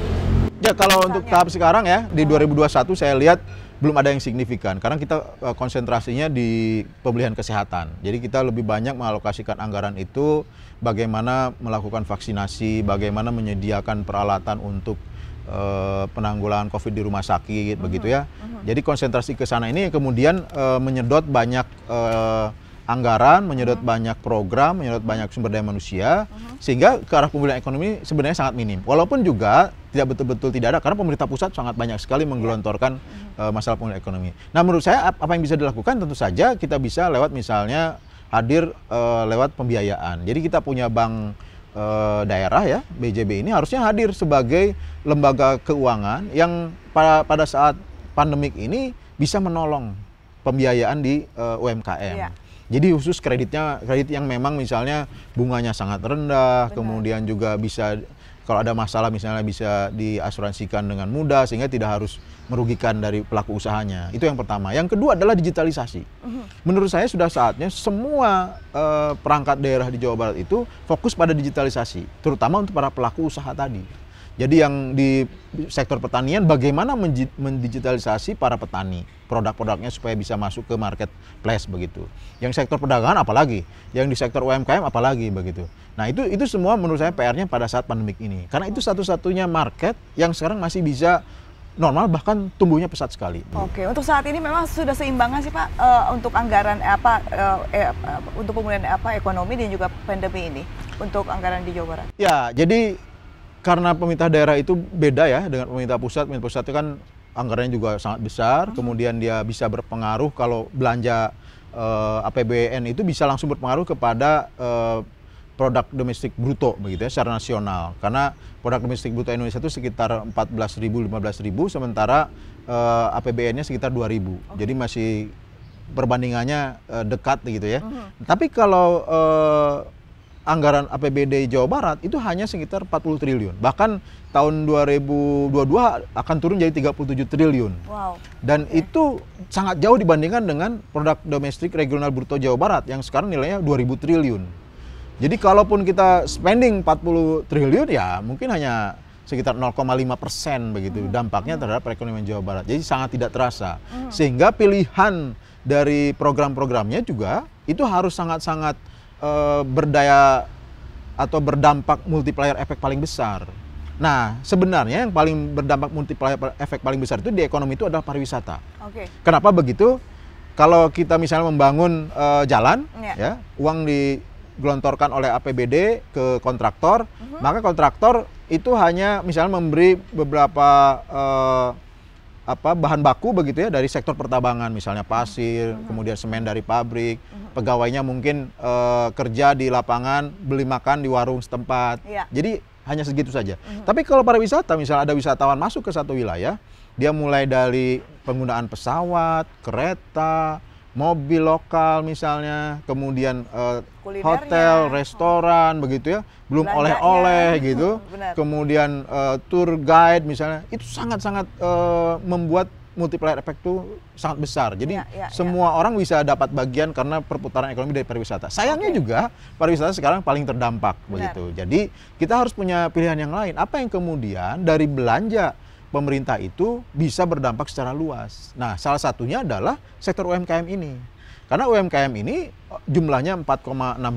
Ya kalau Misalnya. untuk tahap sekarang ya di 2021 saya lihat belum ada yang signifikan karena kita uh, konsentrasinya di pemulihan kesehatan. Jadi kita lebih banyak mengalokasikan anggaran itu bagaimana melakukan vaksinasi, bagaimana menyediakan peralatan untuk Eh, penanggulangan COVID di rumah sakit, mm-hmm. begitu ya. Mm-hmm. Jadi konsentrasi ke sana ini kemudian uh, menyedot banyak uh, anggaran, menyedot uh mm-hmm. -huh. banyak program, menyedot banyak sumber daya manusia, uh -huh. sehingga ke arah pemulihan ekonomi sebenarnya sangat minim. Walaupun juga tidak betul-betul tidak ada, karena pemerintah pusat sangat banyak sekali menggelontorkan uh -huh. uh, masalah pemulihan ekonomi. Nah, menurut saya apa yang bisa dilakukan tentu saja kita bisa lewat misalnya hadir uh, lewat pembiayaan. Jadi kita punya bank e, daerah ya BJB ini harusnya hadir sebagai lembaga keuangan yang pada pada saat pandemik ini bisa menolong pembiayaan di e, eh, UMKM. Ya. Jadi khusus kreditnya kredit yang memang misalnya bunganya sangat rendah, Benar. kemudian juga bisa kalau ada masalah misalnya bisa diasuransikan dengan mudah sehingga tidak harus merugikan dari pelaku usahanya. Itu yang pertama. Yang kedua adalah digitalisasi. Mhm. Menurut saya sudah saatnya semua eh, perangkat daerah di Jawa Barat itu fokus pada digitalisasi, terutama untuk para pelaku usaha tadi. Jadi yang di sektor pertanian bagaimana mendigitalisasi para petani produk-produknya supaya bisa masuk ke marketplace begitu. Yang sektor perdagangan apalagi, yang di sektor UMKM apalagi begitu. Nah, itu itu semua menurut saya PR-nya pada saat pandemik ini. Karena itu satu-satunya market yang sekarang masih bisa normal bahkan tumbuhnya pesat sekali. Oke, untuk saat ini memang sudah seimbang sih Pak uh, untuk anggaran eh, apa uh, eh, untuk pemulihan apa ekonomi dan juga pandemi ini untuk anggaran di Jawa Barat. Ya, jadi karena pemerintah daerah itu beda ya dengan pemerintah pusat. Pemerintah pusat itu kan anggarannya juga sangat besar, hmm. kemudian dia bisa berpengaruh kalau belanja uh, eh, APBN itu bisa langsung berpengaruh kepada uh, produk domestik bruto begitu ya secara nasional karena produk domestik bruto Indonesia itu sekitar 14.000 15.000 sementara uh, eh, APBN-nya sekitar 2.000. Okay. Jadi masih perbandingannya uh, dekat gitu ya. Uh Tapi kalau uh, anggaran APBD Jawa Barat itu hanya sekitar 40 triliun. Bahkan tahun 2022 akan turun jadi 37 triliun. Wow. Dan okay. itu sangat jauh dibandingkan dengan produk domestik regional bruto Jawa Barat yang sekarang nilainya 2000 triliun. Jadi kalaupun kita spending 40 triliun ya mungkin hanya sekitar 0,5 persen begitu hmm. dampaknya hmm. terhadap perekonomian Jawa Barat. Jadi sangat tidak terasa. Hmm. Sehingga pilihan dari program-programnya juga itu harus sangat-sangat Eh, berdaya atau berdampak multiplier efek paling besar. Nah, sebenarnya yang paling berdampak multiplier efek paling besar itu di ekonomi itu adalah pariwisata. Okay. Kenapa begitu? Kalau kita misalnya membangun uh, jalan, yeah. ya, uang digelontorkan oleh APBD ke kontraktor, mm-hmm. maka kontraktor itu hanya misalnya memberi beberapa uh, apa bahan baku begitu ya dari sektor pertambangan misalnya pasir, mm-hmm. kemudian semen dari pabrik, mm-hmm pegawainya mungkin uh, kerja di lapangan, beli makan di warung setempat. Ya. Jadi hanya segitu saja. Mm -hmm. Tapi kalau para wisata, misalnya ada wisatawan masuk ke satu wilayah, dia mulai dari penggunaan pesawat, kereta, mobil lokal misalnya, kemudian uh, hotel, mm-hmm. restoran oh. begitu ya, belum oleh-oleh mm-hmm. gitu, kemudian uh, tour guide misalnya, itu sangat-sangat uh, membuat multiplier efek itu sangat besar. Jadi ya, ya, semua ya. orang bisa dapat bagian karena perputaran ekonomi dari pariwisata. Sayangnya okay. juga pariwisata sekarang paling terdampak Benar. begitu. Jadi kita harus punya pilihan yang lain. Apa yang kemudian dari belanja pemerintah itu bisa berdampak secara luas. Nah, salah satunya adalah sektor UMKM ini. Karena UMKM ini eh, jumlahnya 4,6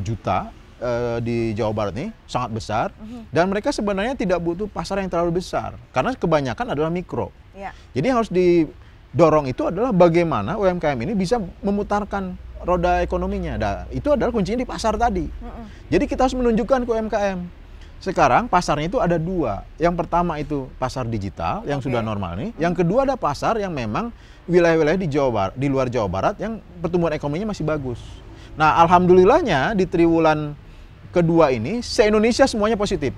juta eh, di Jawa Barat ini sangat besar mhm. dan mereka sebenarnya tidak butuh pasar yang terlalu besar karena kebanyakan adalah mikro. Ya. Jadi yang harus didorong itu adalah bagaimana UMKM ini bisa memutarkan roda ekonominya. Nah, itu adalah kuncinya di pasar tadi. Mm -mm. Jadi kita harus menunjukkan ke UMKM. Sekarang pasarnya itu ada dua. Yang pertama itu pasar digital yang okay. sudah normal nih. Yang kedua ada pasar yang memang wilayah-wilayah di Jawa Barat, di luar Jawa Barat yang pertumbuhan ekonominya masih bagus. Nah, alhamdulillahnya di triwulan kedua ini se-Indonesia semuanya positif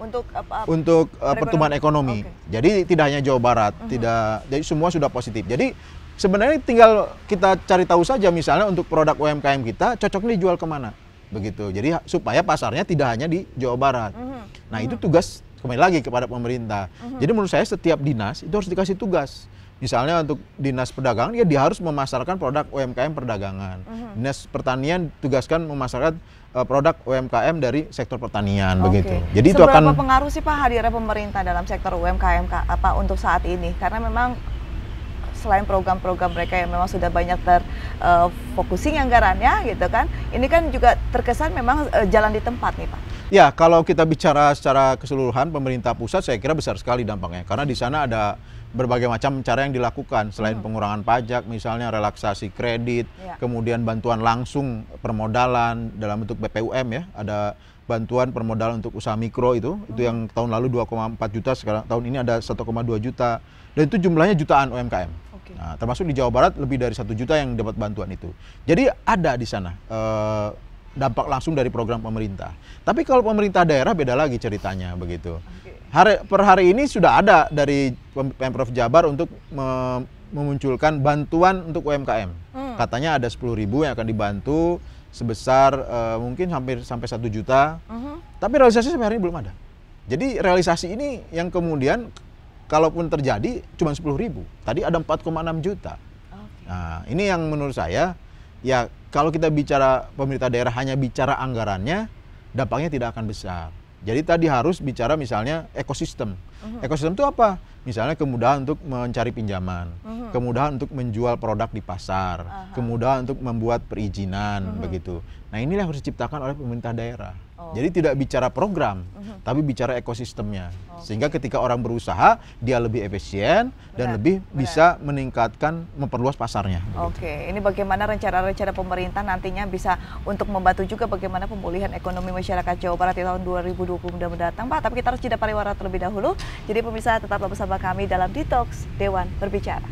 untuk uh, uh, untuk uh, pertumbuhan ekonomi. Okay. Jadi tidak hanya Jawa Barat, mm -hmm. tidak jadi semua sudah positif. Jadi sebenarnya tinggal kita cari tahu saja misalnya untuk produk UMKM kita cocoknya dijual kemana begitu. Jadi supaya pasarnya tidak hanya di Jawa Barat. Mm -hmm. Nah mm -hmm. itu mm-hmm. tugas kembali lagi kepada pemerintah. Mm -hmm. Jadi menurut saya setiap dinas itu harus dikasih tugas. Misalnya untuk dinas perdagangan ya dia harus memasarkan produk UMKM perdagangan. Mm-hmm. Dinas pertanian tugaskan memasarkan uh, produk UMKM dari sektor pertanian okay. begitu. Jadi Seberapa itu akan pengaruh sih Pak hadirnya pemerintah dalam sektor UMKM apa untuk saat ini? Karena memang eh, selain program-program mereka yang memang sudah banyak terfokusin eh, uh, anggarannya gitu kan. Ini kan juga terkesan memang uh, jalan di tempat nih Pak. Ya, kalau kita bicara secara keseluruhan pemerintah pusat saya kira besar sekali dampaknya karena di sana ada berbagai macam cara yang dilakukan selain hmm. pengurangan pajak misalnya relaksasi kredit ya. kemudian bantuan langsung permodalan dalam bentuk BPUM ya ada bantuan permodalan untuk usaha mikro itu hmm. itu yang tahun lalu 2,4 juta sekarang tahun ini ada 1,2 juta dan itu jumlahnya jutaan UMKM okay. nah, termasuk di Jawa Barat lebih dari satu juta yang dapat bantuan itu jadi ada di sana eh, dampak langsung dari program pemerintah tapi kalau pemerintah daerah beda lagi ceritanya begitu hari per hari ini sudah ada dari Pemprov Jabar untuk memunculkan bantuan untuk UMKM. Hmm. Katanya ada 10.000 yang akan dibantu sebesar uh, mungkin hampir sampai satu juta. Uh hmm. -huh. Tapi realisasi sampai hari ini belum ada. Jadi realisasi ini yang kemudian kalaupun terjadi cuma 10.000. Tadi ada 4,6 juta. Okay. Nah, ini yang menurut saya ya kalau kita bicara pemerintah daerah hanya bicara anggarannya dampaknya tidak akan besar. Jadi tadi harus bicara misalnya ekosistem huh Ekosistem itu apa? Misalnya kemudahan untuk mencari pinjaman, uh-huh. kemudahan untuk menjual produk di pasar, uh-huh. kemudahan untuk membuat perizinan uh-huh. begitu. Nah, inilah yang harus diciptakan oleh pemerintah daerah. Oh. Jadi tidak bicara program, uh-huh. tapi bicara ekosistemnya. Okay. Oh. Sehingga ketika orang berusaha, dia lebih efisien benar, dan lebih benar. bisa meningkatkan memperluas pasarnya. Oke, okay. ini bagaimana rencana-rencana pemerintah nantinya bisa untuk membantu juga bagaimana pemulihan ekonomi masyarakat Jawa Barat di tahun 2020 mendatang, Pak. Tapi kita harus jeda pariwara terlebih dahulu. Jadi pemirsa tetaplah bersama kami dalam Detox Dewan Berbicara.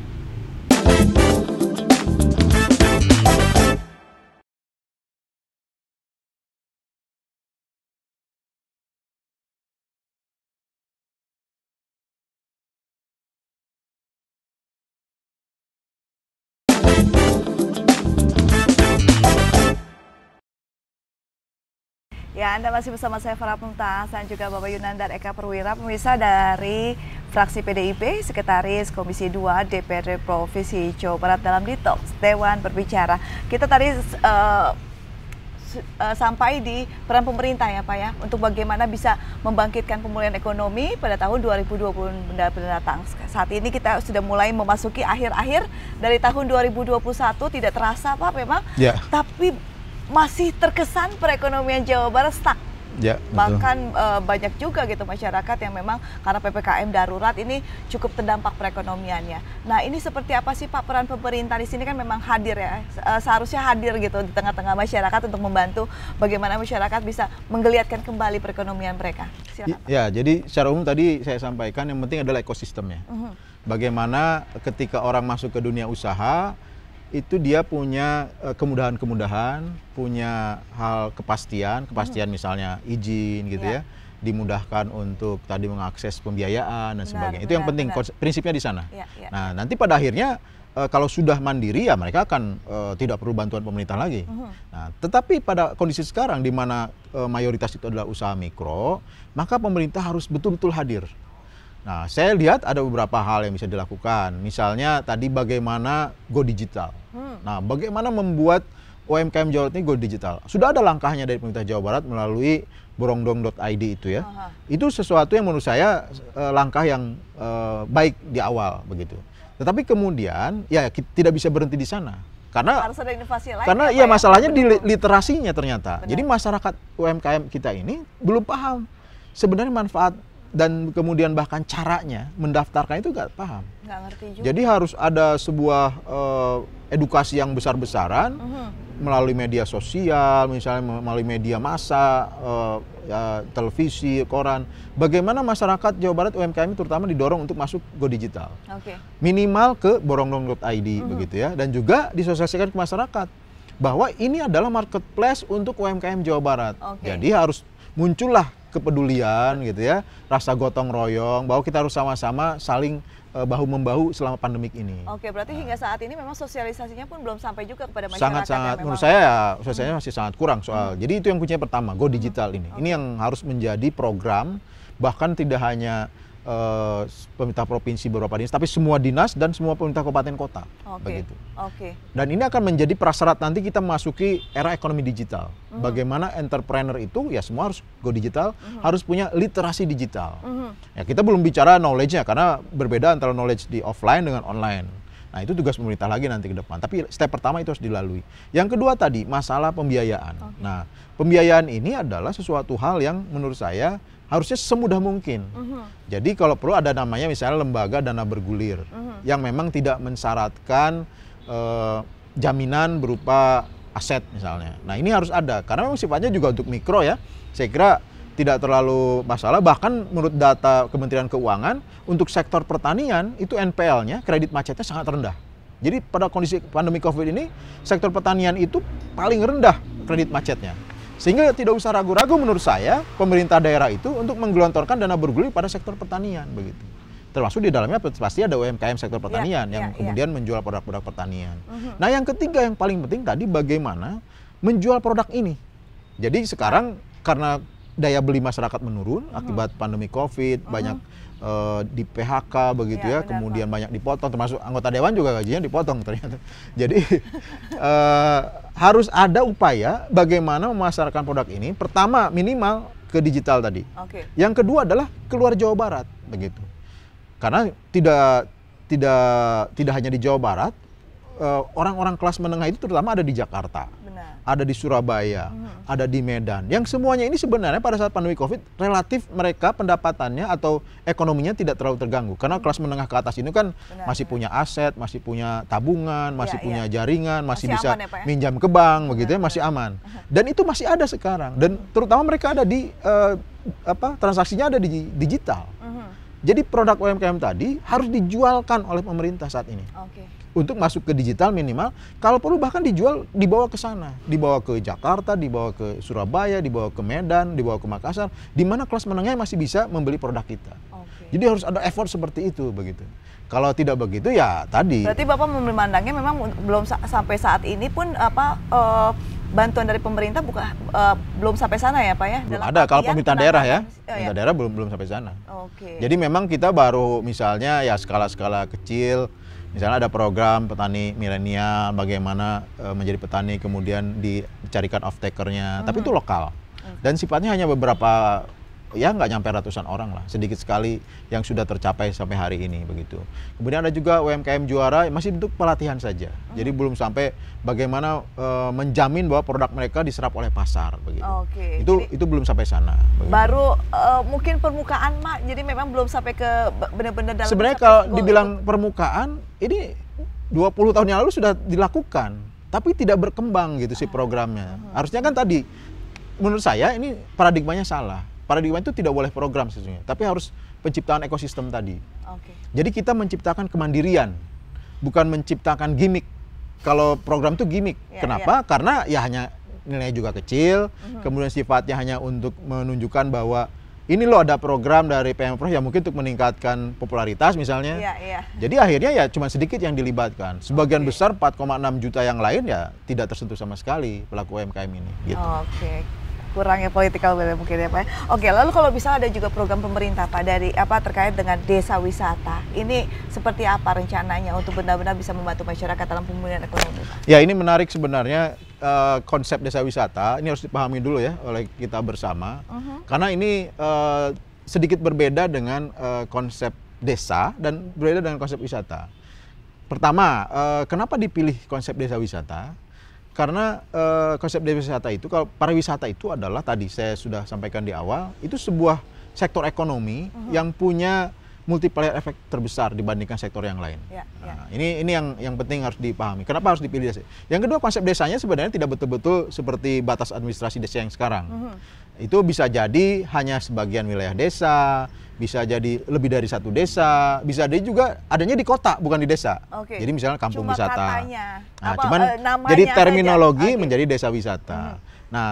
Ya, Anda masih bersama saya Farah Mumtaz dan juga Bapak Yunan dan Eka Perwira, pemirsa dari fraksi PDIP, Sekretaris Komisi 2 DPD Provinsi Jawa Barat dalam Detox, Dewan Berbicara. Kita tadi uh, uh, sampai di peran pemerintah ya Pak ya, untuk bagaimana bisa membangkitkan pemulihan ekonomi pada tahun 2020 mendatang. Saat ini kita sudah mulai memasuki akhir-akhir dari tahun 2021, tidak terasa Pak memang, yeah. tapi masih terkesan perekonomian Jawa Barat stuck. Ya, Bahkan eh, banyak juga gitu masyarakat yang memang karena PPKM darurat ini cukup terdampak perekonomiannya. Nah ini seperti apa sih Pak peran pemerintah di sini kan memang hadir ya, eh, seharusnya hadir gitu di tengah-tengah masyarakat untuk membantu bagaimana masyarakat bisa menggeliatkan kembali perekonomian mereka. Silakan, Ya jadi secara umum tadi saya sampaikan yang penting adalah ekosistemnya. Uh mhm. -huh. Bagaimana ketika orang masuk ke dunia usaha, itu dia punya eh, kemudahan-kemudahan, punya hal kepastian, kepastian hmm. misalnya izin gitu yeah. ya, dimudahkan untuk tadi mengakses pembiayaan dan sebagainya. Benar, itu yang penting benar. prinsipnya di sana. Yeah, yeah. Nah, nanti pada akhirnya eh, kalau sudah mandiri ya mereka akan e, tidak perlu bantuan pemerintah lagi. Hmm. Nah, tetapi pada kondisi sekarang di mana e, mayoritas itu adalah usaha mikro, maka pemerintah harus betul-betul hadir. Nah, saya lihat ada beberapa hal yang bisa dilakukan. Misalnya tadi bagaimana go digital. Hmm. Nah, bagaimana membuat UMKM Jawa Barat ini go digital. Sudah ada langkahnya dari pemerintah Jawa Barat melalui borongdong.id itu ya. Aha. Itu sesuatu yang menurut saya eh, langkah yang eh, baik di awal begitu. Tetapi kemudian ya kita tidak bisa berhenti di sana. Karena harus ada inovasi lain. Karena ya masalahnya di literasinya ternyata. Benar. Jadi masyarakat UMKM kita ini belum paham sebenarnya manfaat dan kemudian bahkan caranya mendaftarkan itu nggak paham. Nggak ngerti juga. Jadi harus ada sebuah uh, edukasi yang besar-besaran uh mhm. -huh. melalui media sosial, misalnya melalui media massa, uh, ya, televisi, koran. Bagaimana masyarakat Jawa Barat UMKM terutama didorong untuk masuk go digital. Okay. Minimal ke borongdong.id uh mhm. -huh. begitu ya, dan juga disosiasikan ke masyarakat bahwa ini adalah marketplace untuk UMKM Jawa Barat. Okay. Jadi harus muncullah kepedulian gitu ya, rasa gotong royong bahwa kita harus sama-sama saling eh, bahu membahu selama pandemik ini. Oke, berarti nah. hingga saat ini memang sosialisasinya pun belum sampai juga kepada masyarakat. Ya, sangat sangat menurut saya ya, sosialisasinya hmm. masih sangat kurang soal. Hmm. Jadi itu yang kuncinya pertama, go hmm. digital hmm. ini. Okay. Ini yang harus menjadi program bahkan tidak hanya uh, pemerintah provinsi beberapa dinas, tapi semua dinas dan semua pemerintah kabupaten kota. Okay. Begitu. Oke. Okay. Dan ini akan menjadi prasyarat nanti kita masuki era ekonomi digital. Mm -hmm. Bagaimana entrepreneur itu ya semua harus go digital, mm -hmm. harus punya literasi digital. Mm -hmm. Ya kita belum bicara knowledge-nya karena berbeda antara knowledge di offline dengan online. Nah, itu tugas pemerintah lagi nanti ke depan. Tapi step pertama itu harus dilalui. Yang kedua tadi, masalah pembiayaan. Okay. Nah, pembiayaan ini adalah sesuatu hal yang menurut saya harusnya semudah mungkin. Uh Jadi kalau perlu ada namanya misalnya lembaga dana bergulir uh yang memang tidak mensyaratkan uh, jaminan berupa aset misalnya. Nah ini harus ada karena memang sifatnya juga untuk mikro ya. Saya kira tidak terlalu masalah. Bahkan menurut data Kementerian Keuangan, untuk sektor pertanian itu NPL-nya, kredit macetnya sangat rendah. Jadi pada kondisi pandemi COVID ini, sektor pertanian itu paling rendah kredit macetnya. Sehingga tidak usah ragu-ragu menurut saya pemerintah daerah itu untuk menggelontorkan dana bergulir pada sektor pertanian begitu. Termasuk di dalamnya pasti ada UMKM sektor iya, pertanian yeah, yang iya, iya. kemudian yeah. menjual produk-produk pertanian. Uh mhm. -huh. Nah, yang ketiga yang paling penting tadi bagaimana menjual produk ini. Jadi sekarang karena daya beli masyarakat menurun uh mhm. -huh. akibat pandemi Covid, uh mhm. -huh. banyak uh, di PHK begitu ya, ya benar, kemudian Pak. banyak dipotong termasuk anggota dewan juga gajinya dipotong ternyata. Jadi uh, harus ada upaya bagaimana memasarkan produk ini. Pertama minimal ke digital tadi. Okay. Yang kedua adalah keluar Jawa Barat begitu. Karena tidak tidak tidak hanya di Jawa Barat, eh, orang-orang kelas menengah itu terutama ada di Jakarta ada di Surabaya, hmm. ada di Medan. Yang semuanya ini sebenarnya pada saat pandemi Covid relatif mereka pendapatannya atau ekonominya tidak terlalu terganggu karena hmm. kelas menengah ke atas ini kan Benar. masih punya aset, masih punya tabungan, iya, masih ya, punya ya. jaringan, masih, masih bisa aman ya, Pak, ya? minjam ke bank begitu ya, masih aman. Dan itu masih ada sekarang dan hmm. terutama mereka ada di uh, apa transaksinya ada di digital. Hmm. Jadi produk UMKM tadi harus dijualkan oleh pemerintah saat ini. Okay untuk masuk ke digital minimal kalau perlu bahkan dijual dibawa ke sana dibawa ke Jakarta dibawa ke Surabaya dibawa ke Medan dibawa ke Makassar di mana kelas menengah masih bisa membeli produk kita okay. jadi harus ada effort seperti itu begitu kalau tidak begitu ya tadi berarti bapak memandangnya memang belum sa sampai saat ini pun apa uh, bantuan dari pemerintah buka uh, belum sampai sana ya pak ya belum ada kalau pemerintah daerah ya pemerintah oh, ya. daerah belum belum sampai sana okay. jadi memang kita baru misalnya ya skala-skala kecil Misalnya ada program petani milenial, bagaimana uh, menjadi petani, kemudian dicarikan off takernya. Mm -hmm. Tapi itu lokal dan sifatnya hanya beberapa ya nggak nyampe ratusan orang lah sedikit sekali yang sudah tercapai sampai hari ini begitu kemudian ada juga UMKM juara masih bentuk pelatihan saja hmm. jadi belum sampai bagaimana e, menjamin bahwa produk mereka diserap oleh pasar begitu okay. itu jadi, itu belum sampai sana begitu. baru e, mungkin permukaan mak jadi memang belum sampai ke benar-benar dalam sebenarnya kalau dibilang itu. permukaan ini 20 tahun yang lalu sudah dilakukan tapi tidak berkembang gitu sih ah. programnya hmm. harusnya kan tadi menurut saya ini paradigmanya salah Paradigma itu tidak boleh program sesungguhnya, tapi harus penciptaan ekosistem tadi. Okay. Jadi kita menciptakan kemandirian, bukan menciptakan gimmick. Kalau program itu gimmick, yeah, kenapa? Yeah. Karena ya hanya nilainya juga kecil, mm-hmm. kemudian sifatnya hanya untuk menunjukkan bahwa ini loh ada program dari Pemprov yang mungkin untuk meningkatkan popularitas misalnya. Yeah, yeah. Jadi akhirnya ya cuma sedikit yang dilibatkan. Sebagian okay. besar 4,6 juta yang lain ya tidak tersentuh sama sekali pelaku UMKM ini. Gitu. Oke. Okay kurangnya political will mungkin ya Pak. Ya. Oke, lalu kalau bisa ada juga program pemerintah Pak dari apa terkait dengan desa wisata. Ini seperti apa rencananya untuk benar-benar bisa membantu masyarakat dalam pemulihan ekonomi Pak? Ya, ini menarik sebenarnya uh, konsep desa wisata. Ini harus dipahami dulu ya oleh kita bersama. Uh mm-hmm. -huh. Karena ini uh, sedikit berbeda dengan uh, konsep desa dan berbeda dengan konsep wisata. Pertama, uh, kenapa dipilih konsep desa wisata? Karena uh, konsep dari wisata itu, kalau pariwisata itu adalah tadi saya sudah sampaikan di awal, itu sebuah sektor ekonomi uh mhm. -huh. yang punya multiplier efek terbesar dibandingkan sektor yang lain. yeah. Ya. nah, Ini ini yang yang penting harus dipahami. Kenapa harus dipilih desa? Yang kedua konsep desanya sebenarnya tidak betul-betul seperti batas administrasi desa yang sekarang. Uh-huh. Itu bisa jadi hanya sebagian wilayah desa, bisa jadi lebih dari satu desa, bisa ada juga adanya di kota bukan di desa. Okay. Jadi misalnya kampung Cuma wisata. Katanya, nah, apa, cuman uh, jadi terminologi okay. menjadi desa wisata. Hmm. Nah,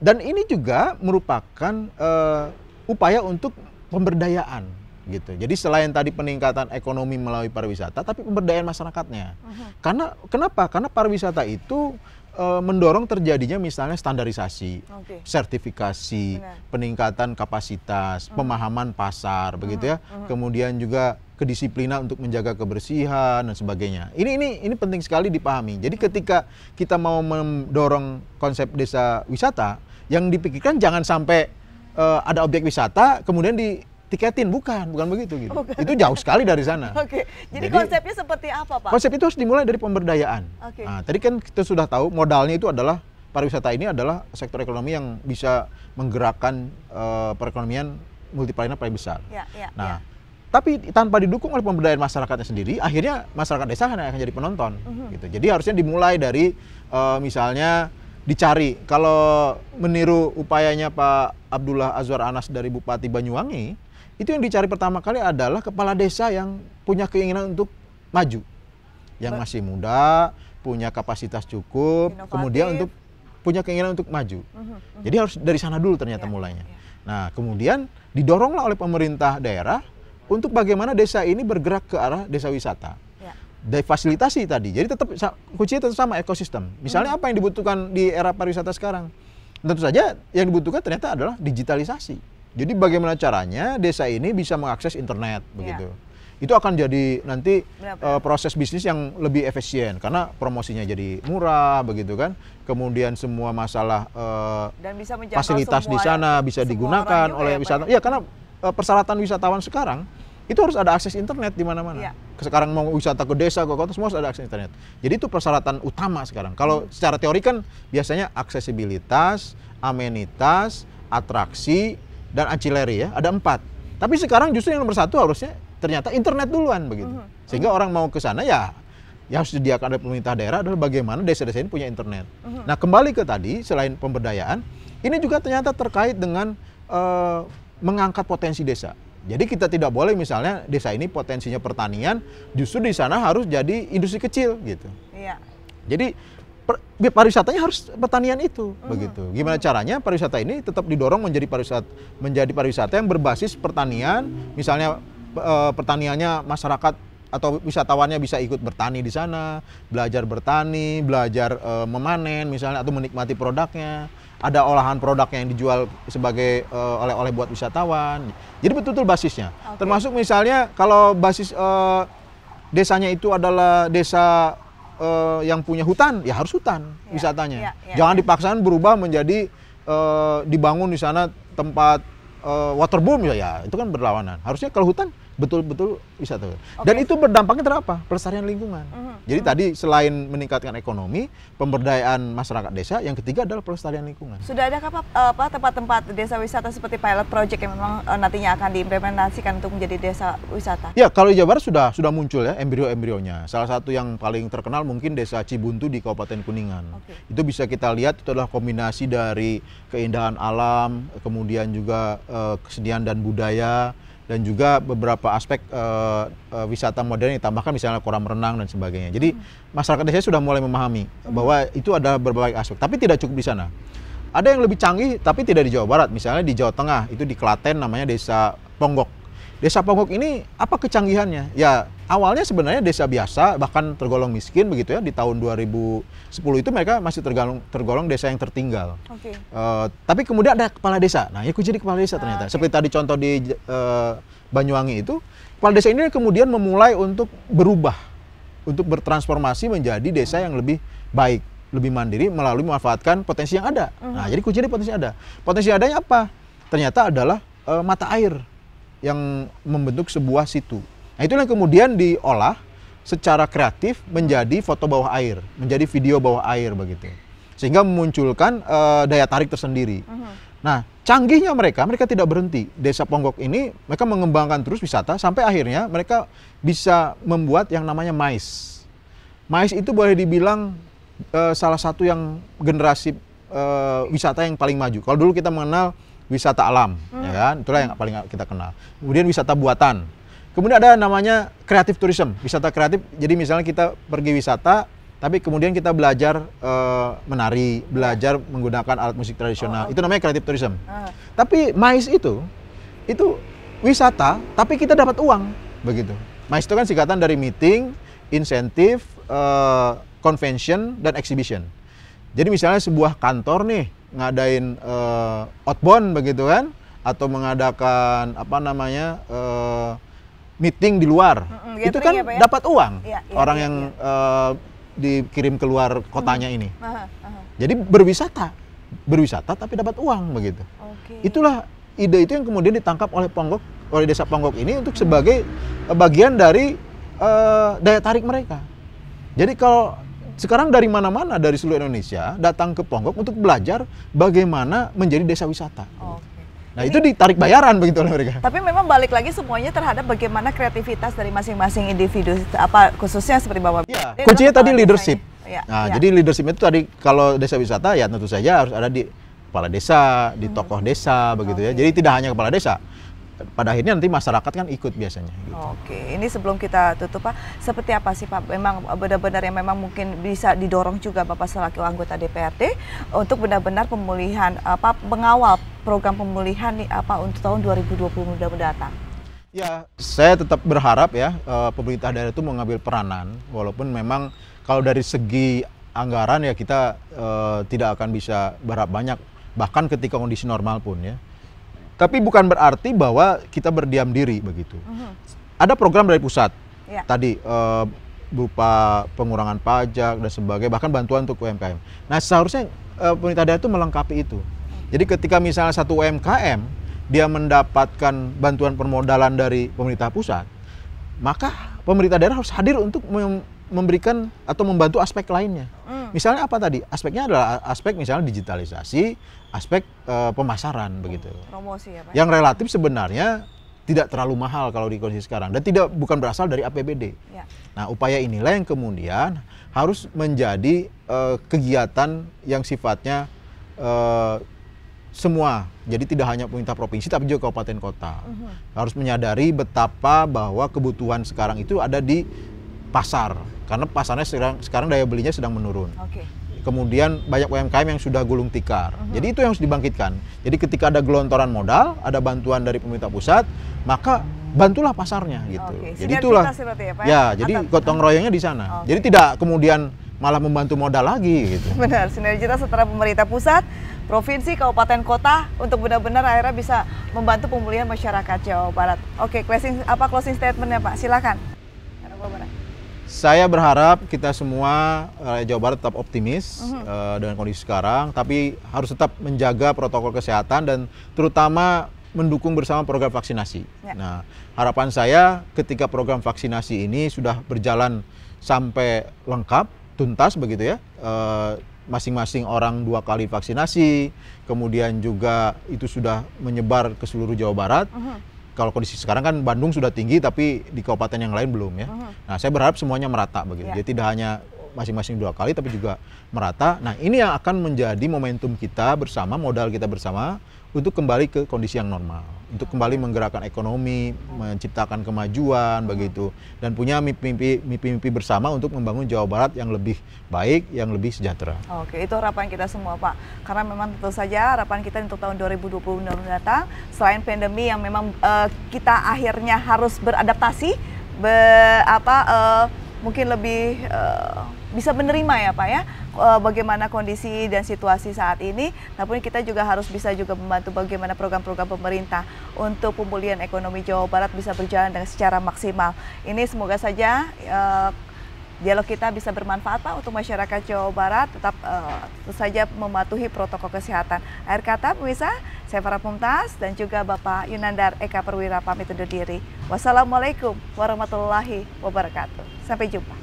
dan ini juga merupakan uh, upaya untuk pemberdayaan gitu. Jadi selain tadi peningkatan ekonomi melalui pariwisata, tapi pemberdayaan masyarakatnya. Uh mm-hmm. -huh. Karena kenapa? Karena pariwisata itu Eh, mendorong terjadinya misalnya standarisasi, okay. sertifikasi, Benar. peningkatan kapasitas, hmm. pemahaman pasar, hmm. begitu ya. Hmm, hmm. Kemudian juga kedisiplinan untuk menjaga kebersihan dan sebagainya. Ini ini ini penting sekali dipahami. Jadi hmm. ketika kita mau mendorong konsep desa wisata, yang dipikirkan jangan sampai uh, ada objek wisata kemudian di tiketin bukan bukan begitu gitu bukan. itu jauh sekali dari sana oke okay. jadi, jadi konsepnya seperti apa pak konsep itu harus dimulai dari pemberdayaan okay. nah, tadi kan kita sudah tahu modalnya itu adalah pariwisata ini adalah sektor ekonomi yang bisa menggerakkan uh, perekonomian multiplier paling besar ya, ya, nah ya. tapi tanpa didukung oleh pemberdayaan masyarakatnya sendiri akhirnya masyarakat desa hanya akan jadi penonton mm -hmm. gitu jadi harusnya dimulai dari uh, misalnya dicari. Kalau meniru upayanya Pak Abdullah Azwar Anas dari Bupati Banyuwangi, itu yang dicari pertama kali adalah kepala desa yang punya keinginan untuk maju, yang masih muda, punya kapasitas cukup, Inovatif. kemudian untuk punya keinginan untuk maju. Uh -huh, uh -huh. Jadi harus dari sana dulu ternyata yeah, mulainya. Yeah. Nah, kemudian didoronglah oleh pemerintah daerah untuk bagaimana desa ini bergerak ke arah desa wisata. Iya. Dari fasilitasi tadi. Jadi tetap kuncinya tetap sama ekosistem. Misalnya hmm. apa yang dibutuhkan di era pariwisata sekarang? Tentu saja yang dibutuhkan ternyata adalah digitalisasi. Jadi bagaimana caranya desa ini bisa mengakses internet iya. begitu. Itu akan jadi nanti uh, proses bisnis yang lebih efisien karena promosinya jadi murah begitu kan. Kemudian semua masalah uh, Dan bisa fasilitas semua, di sana bisa digunakan ya, oleh ya, wisatawan. Iya karena uh, persyaratan wisatawan sekarang itu harus ada akses internet di mana-mana. Ya. Sekarang mau wisata ke desa, ke kota semua harus ada akses internet. Jadi itu persyaratan utama sekarang. Kalau hmm. secara teori kan biasanya aksesibilitas, amenitas, atraksi, dan ancillary ya, ada empat. Tapi sekarang justru yang nomor satu harusnya ternyata internet duluan begitu. uh-huh. Sehingga mhm. orang mau ke sana ya yang harus disediakan oleh pemerintah daerah adalah bagaimana desa-desa ini punya internet. uh-huh. Nah kembali ke tadi selain pemberdayaan, ini juga ternyata terkait dengan uh, mengangkat potensi desa. Jadi kita tidak boleh misalnya desa ini potensinya pertanian, justru di sana harus jadi industri kecil gitu. Iya. Jadi pariwisatanya harus pertanian itu mm-hmm. begitu. Gimana caranya pariwisata ini tetap didorong menjadi pariwisata menjadi pariwisata yang berbasis pertanian, misalnya e, pertaniannya masyarakat atau wisatawannya bisa ikut bertani di sana, belajar bertani, belajar e, memanen misalnya atau menikmati produknya. Ada olahan produknya yang dijual sebagai oleh-oleh buat wisatawan. Jadi betul-betul basisnya. Okay. Termasuk misalnya kalau basis e, desanya itu adalah desa uh, yang punya hutan ya harus hutan ya, wisatanya. Ya, ya, Jangan ya. dipaksakan berubah menjadi uh, dibangun di sana tempat uh, eh, waterboom ya ya itu kan berlawanan. Harusnya kalau hutan betul-betul wisatawan. Okay. Dan itu berdampaknya terapa? Pelestarian lingkungan. Mm -hmm. Jadi mm -hmm. tadi selain meningkatkan ekonomi, pemberdayaan masyarakat desa, yang ketiga adalah pelestarian lingkungan. Sudah ada eh, apa tempat-tempat desa wisata seperti pilot project yang memang uh, nantinya akan diimplementasikan untuk menjadi desa wisata? Ya, kalau Jawa Barat sudah sudah muncul ya embrio-embrionya. Salah satu yang paling terkenal mungkin desa Cibuntu di Kabupaten Kuningan. Okay. Itu bisa kita lihat itu adalah kombinasi dari keindahan alam, kemudian juga uh, eh, kesenian dan budaya dan juga beberapa aspek uh, uh, wisata modern ditambahkan misalnya kolam renang dan sebagainya. Jadi hmm. masyarakat desa sudah mulai memahami hmm. bahwa itu ada berbagai aspek, tapi tidak cukup di sana. Ada yang lebih canggih tapi tidak di Jawa Barat, misalnya di Jawa Tengah itu di Klaten namanya desa Ponggok. Desa Ponggok ini apa kecanggihannya? Ya awalnya sebenarnya desa biasa bahkan tergolong miskin begitu ya di tahun 2010 itu mereka masih tergolong tergolong desa yang tertinggal. Okay. Uh, eh, tapi kemudian ada kepala desa. Nah, ya aku jadi kepala desa ternyata. Ah, okay. Seperti tadi contoh di uh, Banyuwangi itu, kepala desa ini kemudian memulai untuk berubah, untuk bertransformasi menjadi desa yang lebih baik, lebih mandiri melalui memanfaatkan potensi yang ada. Uh mm-hmm. -huh. Nah, jadi kunci potensi ada. Potensi adanya apa? Ternyata adalah uh, mata air yang membentuk sebuah situ. Nah, itu yang kemudian diolah secara kreatif menjadi foto bawah air, menjadi video bawah air begitu. Sehingga memunculkan uh, daya tarik tersendiri. Uh mhm. -huh. Nah, canggihnya mereka, mereka tidak berhenti. Desa Ponggok ini mereka mengembangkan terus wisata sampai akhirnya mereka bisa membuat yang namanya mais. Mais itu boleh dibilang uh, salah satu yang generasi uh, wisata yang paling maju. Kalau dulu kita mengenal wisata alam, ya hmm. ya kan? Itulah yang paling kita kenal. Kemudian wisata buatan Kemudian ada namanya kreatif tourism, wisata kreatif. Jadi misalnya kita pergi wisata, tapi kemudian kita belajar uh, menari, belajar menggunakan alat musik tradisional. Oh, Itu namanya kreatif tourism. Uh. Tapi mais itu, itu wisata, tapi kita dapat uang, begitu. Mais itu kan singkatan dari meeting, insentif, uh, convention, dan exhibition. Jadi misalnya sebuah kantor nih ngadain uh, outbound begitu kan, atau mengadakan apa namanya. Uh, meeting di luar, mm -hmm, itu kan ya, ya? dapat uang ya, ya, orang ya, yang Uh, dikirim keluar kotanya -hmm. ini. uh -huh. Jadi berwisata, berwisata tapi dapat uang begitu. Okay. Itulah ide itu yang kemudian ditangkap oleh Ponggok, oleh desa Ponggok ini untuk mm -hmm. sebagai eh, bagian dari uh, daya tarik mereka. Jadi kalau sekarang dari mana-mana dari seluruh Indonesia datang ke Ponggok untuk belajar bagaimana menjadi desa wisata. Okay. Nah Jadi, itu ditarik bayaran begitu oleh mereka. Tapi memang balik lagi semuanya terhadap bagaimana kreativitas dari masing-masing individu apa khususnya seperti bapak. Ya. Kuncinya tadi leadership. Ya, nah, ya. jadi leadership itu tadi kalau desa wisata ya tentu saja harus ada di kepala desa, di hmm. tokoh desa begitu ya. Jadi tidak hanya kepala desa, pada akhirnya nanti masyarakat kan ikut biasanya. Gitu. Oke, ini sebelum kita tutup Pak, seperti apa sih Pak? Memang e, benar-benar yang memang mungkin bisa didorong juga Bapak selaku anggota DPRD untuk benar-benar pemulihan apa e, mengawal program pemulihan nih apa e, untuk tahun 2020 mendatang. Ya, saya tetap berharap ya pemerintah daerah itu mengambil peranan walaupun memang kalau dari segi anggaran ya kita uh, tidak akan bisa berharap banyak bahkan ketika kondisi normal pun ya tapi bukan berarti bahwa kita berdiam diri begitu. Mm-hmm. Ada program dari pusat ya. tadi uh, berupa pengurangan pajak dan sebagainya, bahkan bantuan untuk UMKM. Nah seharusnya uh, pemerintah daerah itu melengkapi itu. Jadi ketika misalnya satu UMKM dia mendapatkan bantuan permodalan dari pemerintah pusat, maka pemerintah daerah harus hadir untuk memberikan atau membantu aspek lainnya. Mm. Misalnya apa tadi? Aspeknya adalah aspek misalnya digitalisasi, aspek uh, pemasaran begitu. Promosi ya Pak. Yang relatif sebenarnya tidak terlalu mahal kalau di kondisi sekarang dan tidak bukan berasal dari APBD. Ya. Nah, upaya inilah yang kemudian harus menjadi uh, kegiatan yang sifatnya uh, semua. Jadi tidak hanya pemerintah provinsi tapi juga kabupaten kota. Uh mhm. -huh. Harus menyadari betapa bahwa kebutuhan sekarang itu ada di pasar karena pasarnya sekarang, sekarang daya belinya sedang menurun. Okay. Kemudian banyak UMKM yang sudah gulung tikar. Uh mhm. -huh. Jadi itu yang harus dibangkitkan. Jadi ketika ada gelontoran modal, ada bantuan dari pemerintah pusat, maka bantulah pasarnya gitu. Okay. Jadi itulah. Ya, ya, Pak, ya, ya jadi gotong royongnya di sana. Okay. Jadi tidak kemudian malah membantu modal lagi gitu. Benar, sinergitas antara pemerintah pusat, provinsi, kabupaten, kota untuk benar-benar akhirnya bisa membantu pemulihan masyarakat Jawa Barat. Oke, closing apa closing statementnya Pak? Silakan. Jawa Barat. Saya berharap kita semua uh, Jawa Barat tetap optimis uh -huh. uh, dengan kondisi sekarang, tapi harus tetap menjaga protokol kesehatan dan terutama mendukung bersama program vaksinasi. Ya. Nah, harapan saya ketika program vaksinasi ini sudah berjalan sampai lengkap, tuntas begitu ya, eh, masing-masing uh, orang dua kali vaksinasi, kemudian juga itu sudah menyebar ke seluruh Jawa Barat. Uh mhm. -huh kalau kondisi sekarang kan Bandung sudah tinggi tapi di kabupaten yang lain belum ya. Uh -huh. Nah, saya berharap semuanya merata begitu. Yeah. Jadi tidak hanya masing-masing dua kali tapi juga merata. Nah, ini yang akan menjadi momentum kita bersama, modal kita bersama untuk kembali ke kondisi yang normal, untuk kembali menggerakkan ekonomi, menciptakan kemajuan begitu dan punya mimpi-mimpi bersama untuk membangun Jawa Barat yang lebih baik, yang lebih sejahtera. Oke, itu harapan kita semua, Pak. Karena memang tentu saja harapan kita untuk tahun 2020 mendatang selain pandemi yang memang uh, kita akhirnya harus beradaptasi, be, apa uh, mungkin lebih uh, bisa menerima ya Pak ya e, bagaimana kondisi dan situasi saat ini namun kita juga harus bisa juga membantu bagaimana program-program pemerintah untuk pemulihan ekonomi Jawa Barat bisa berjalan dengan secara maksimal. Ini semoga saja uh, dialog kita bisa bermanfaat Pak untuk masyarakat Jawa Barat tetap uh, saja mematuhi protokol kesehatan. air kata bisa saya Farah Pumtas dan juga Bapak Yunandar Eka Perwira pamit undur diri. Wassalamualaikum warahmatullahi wabarakatuh. Sampai jumpa.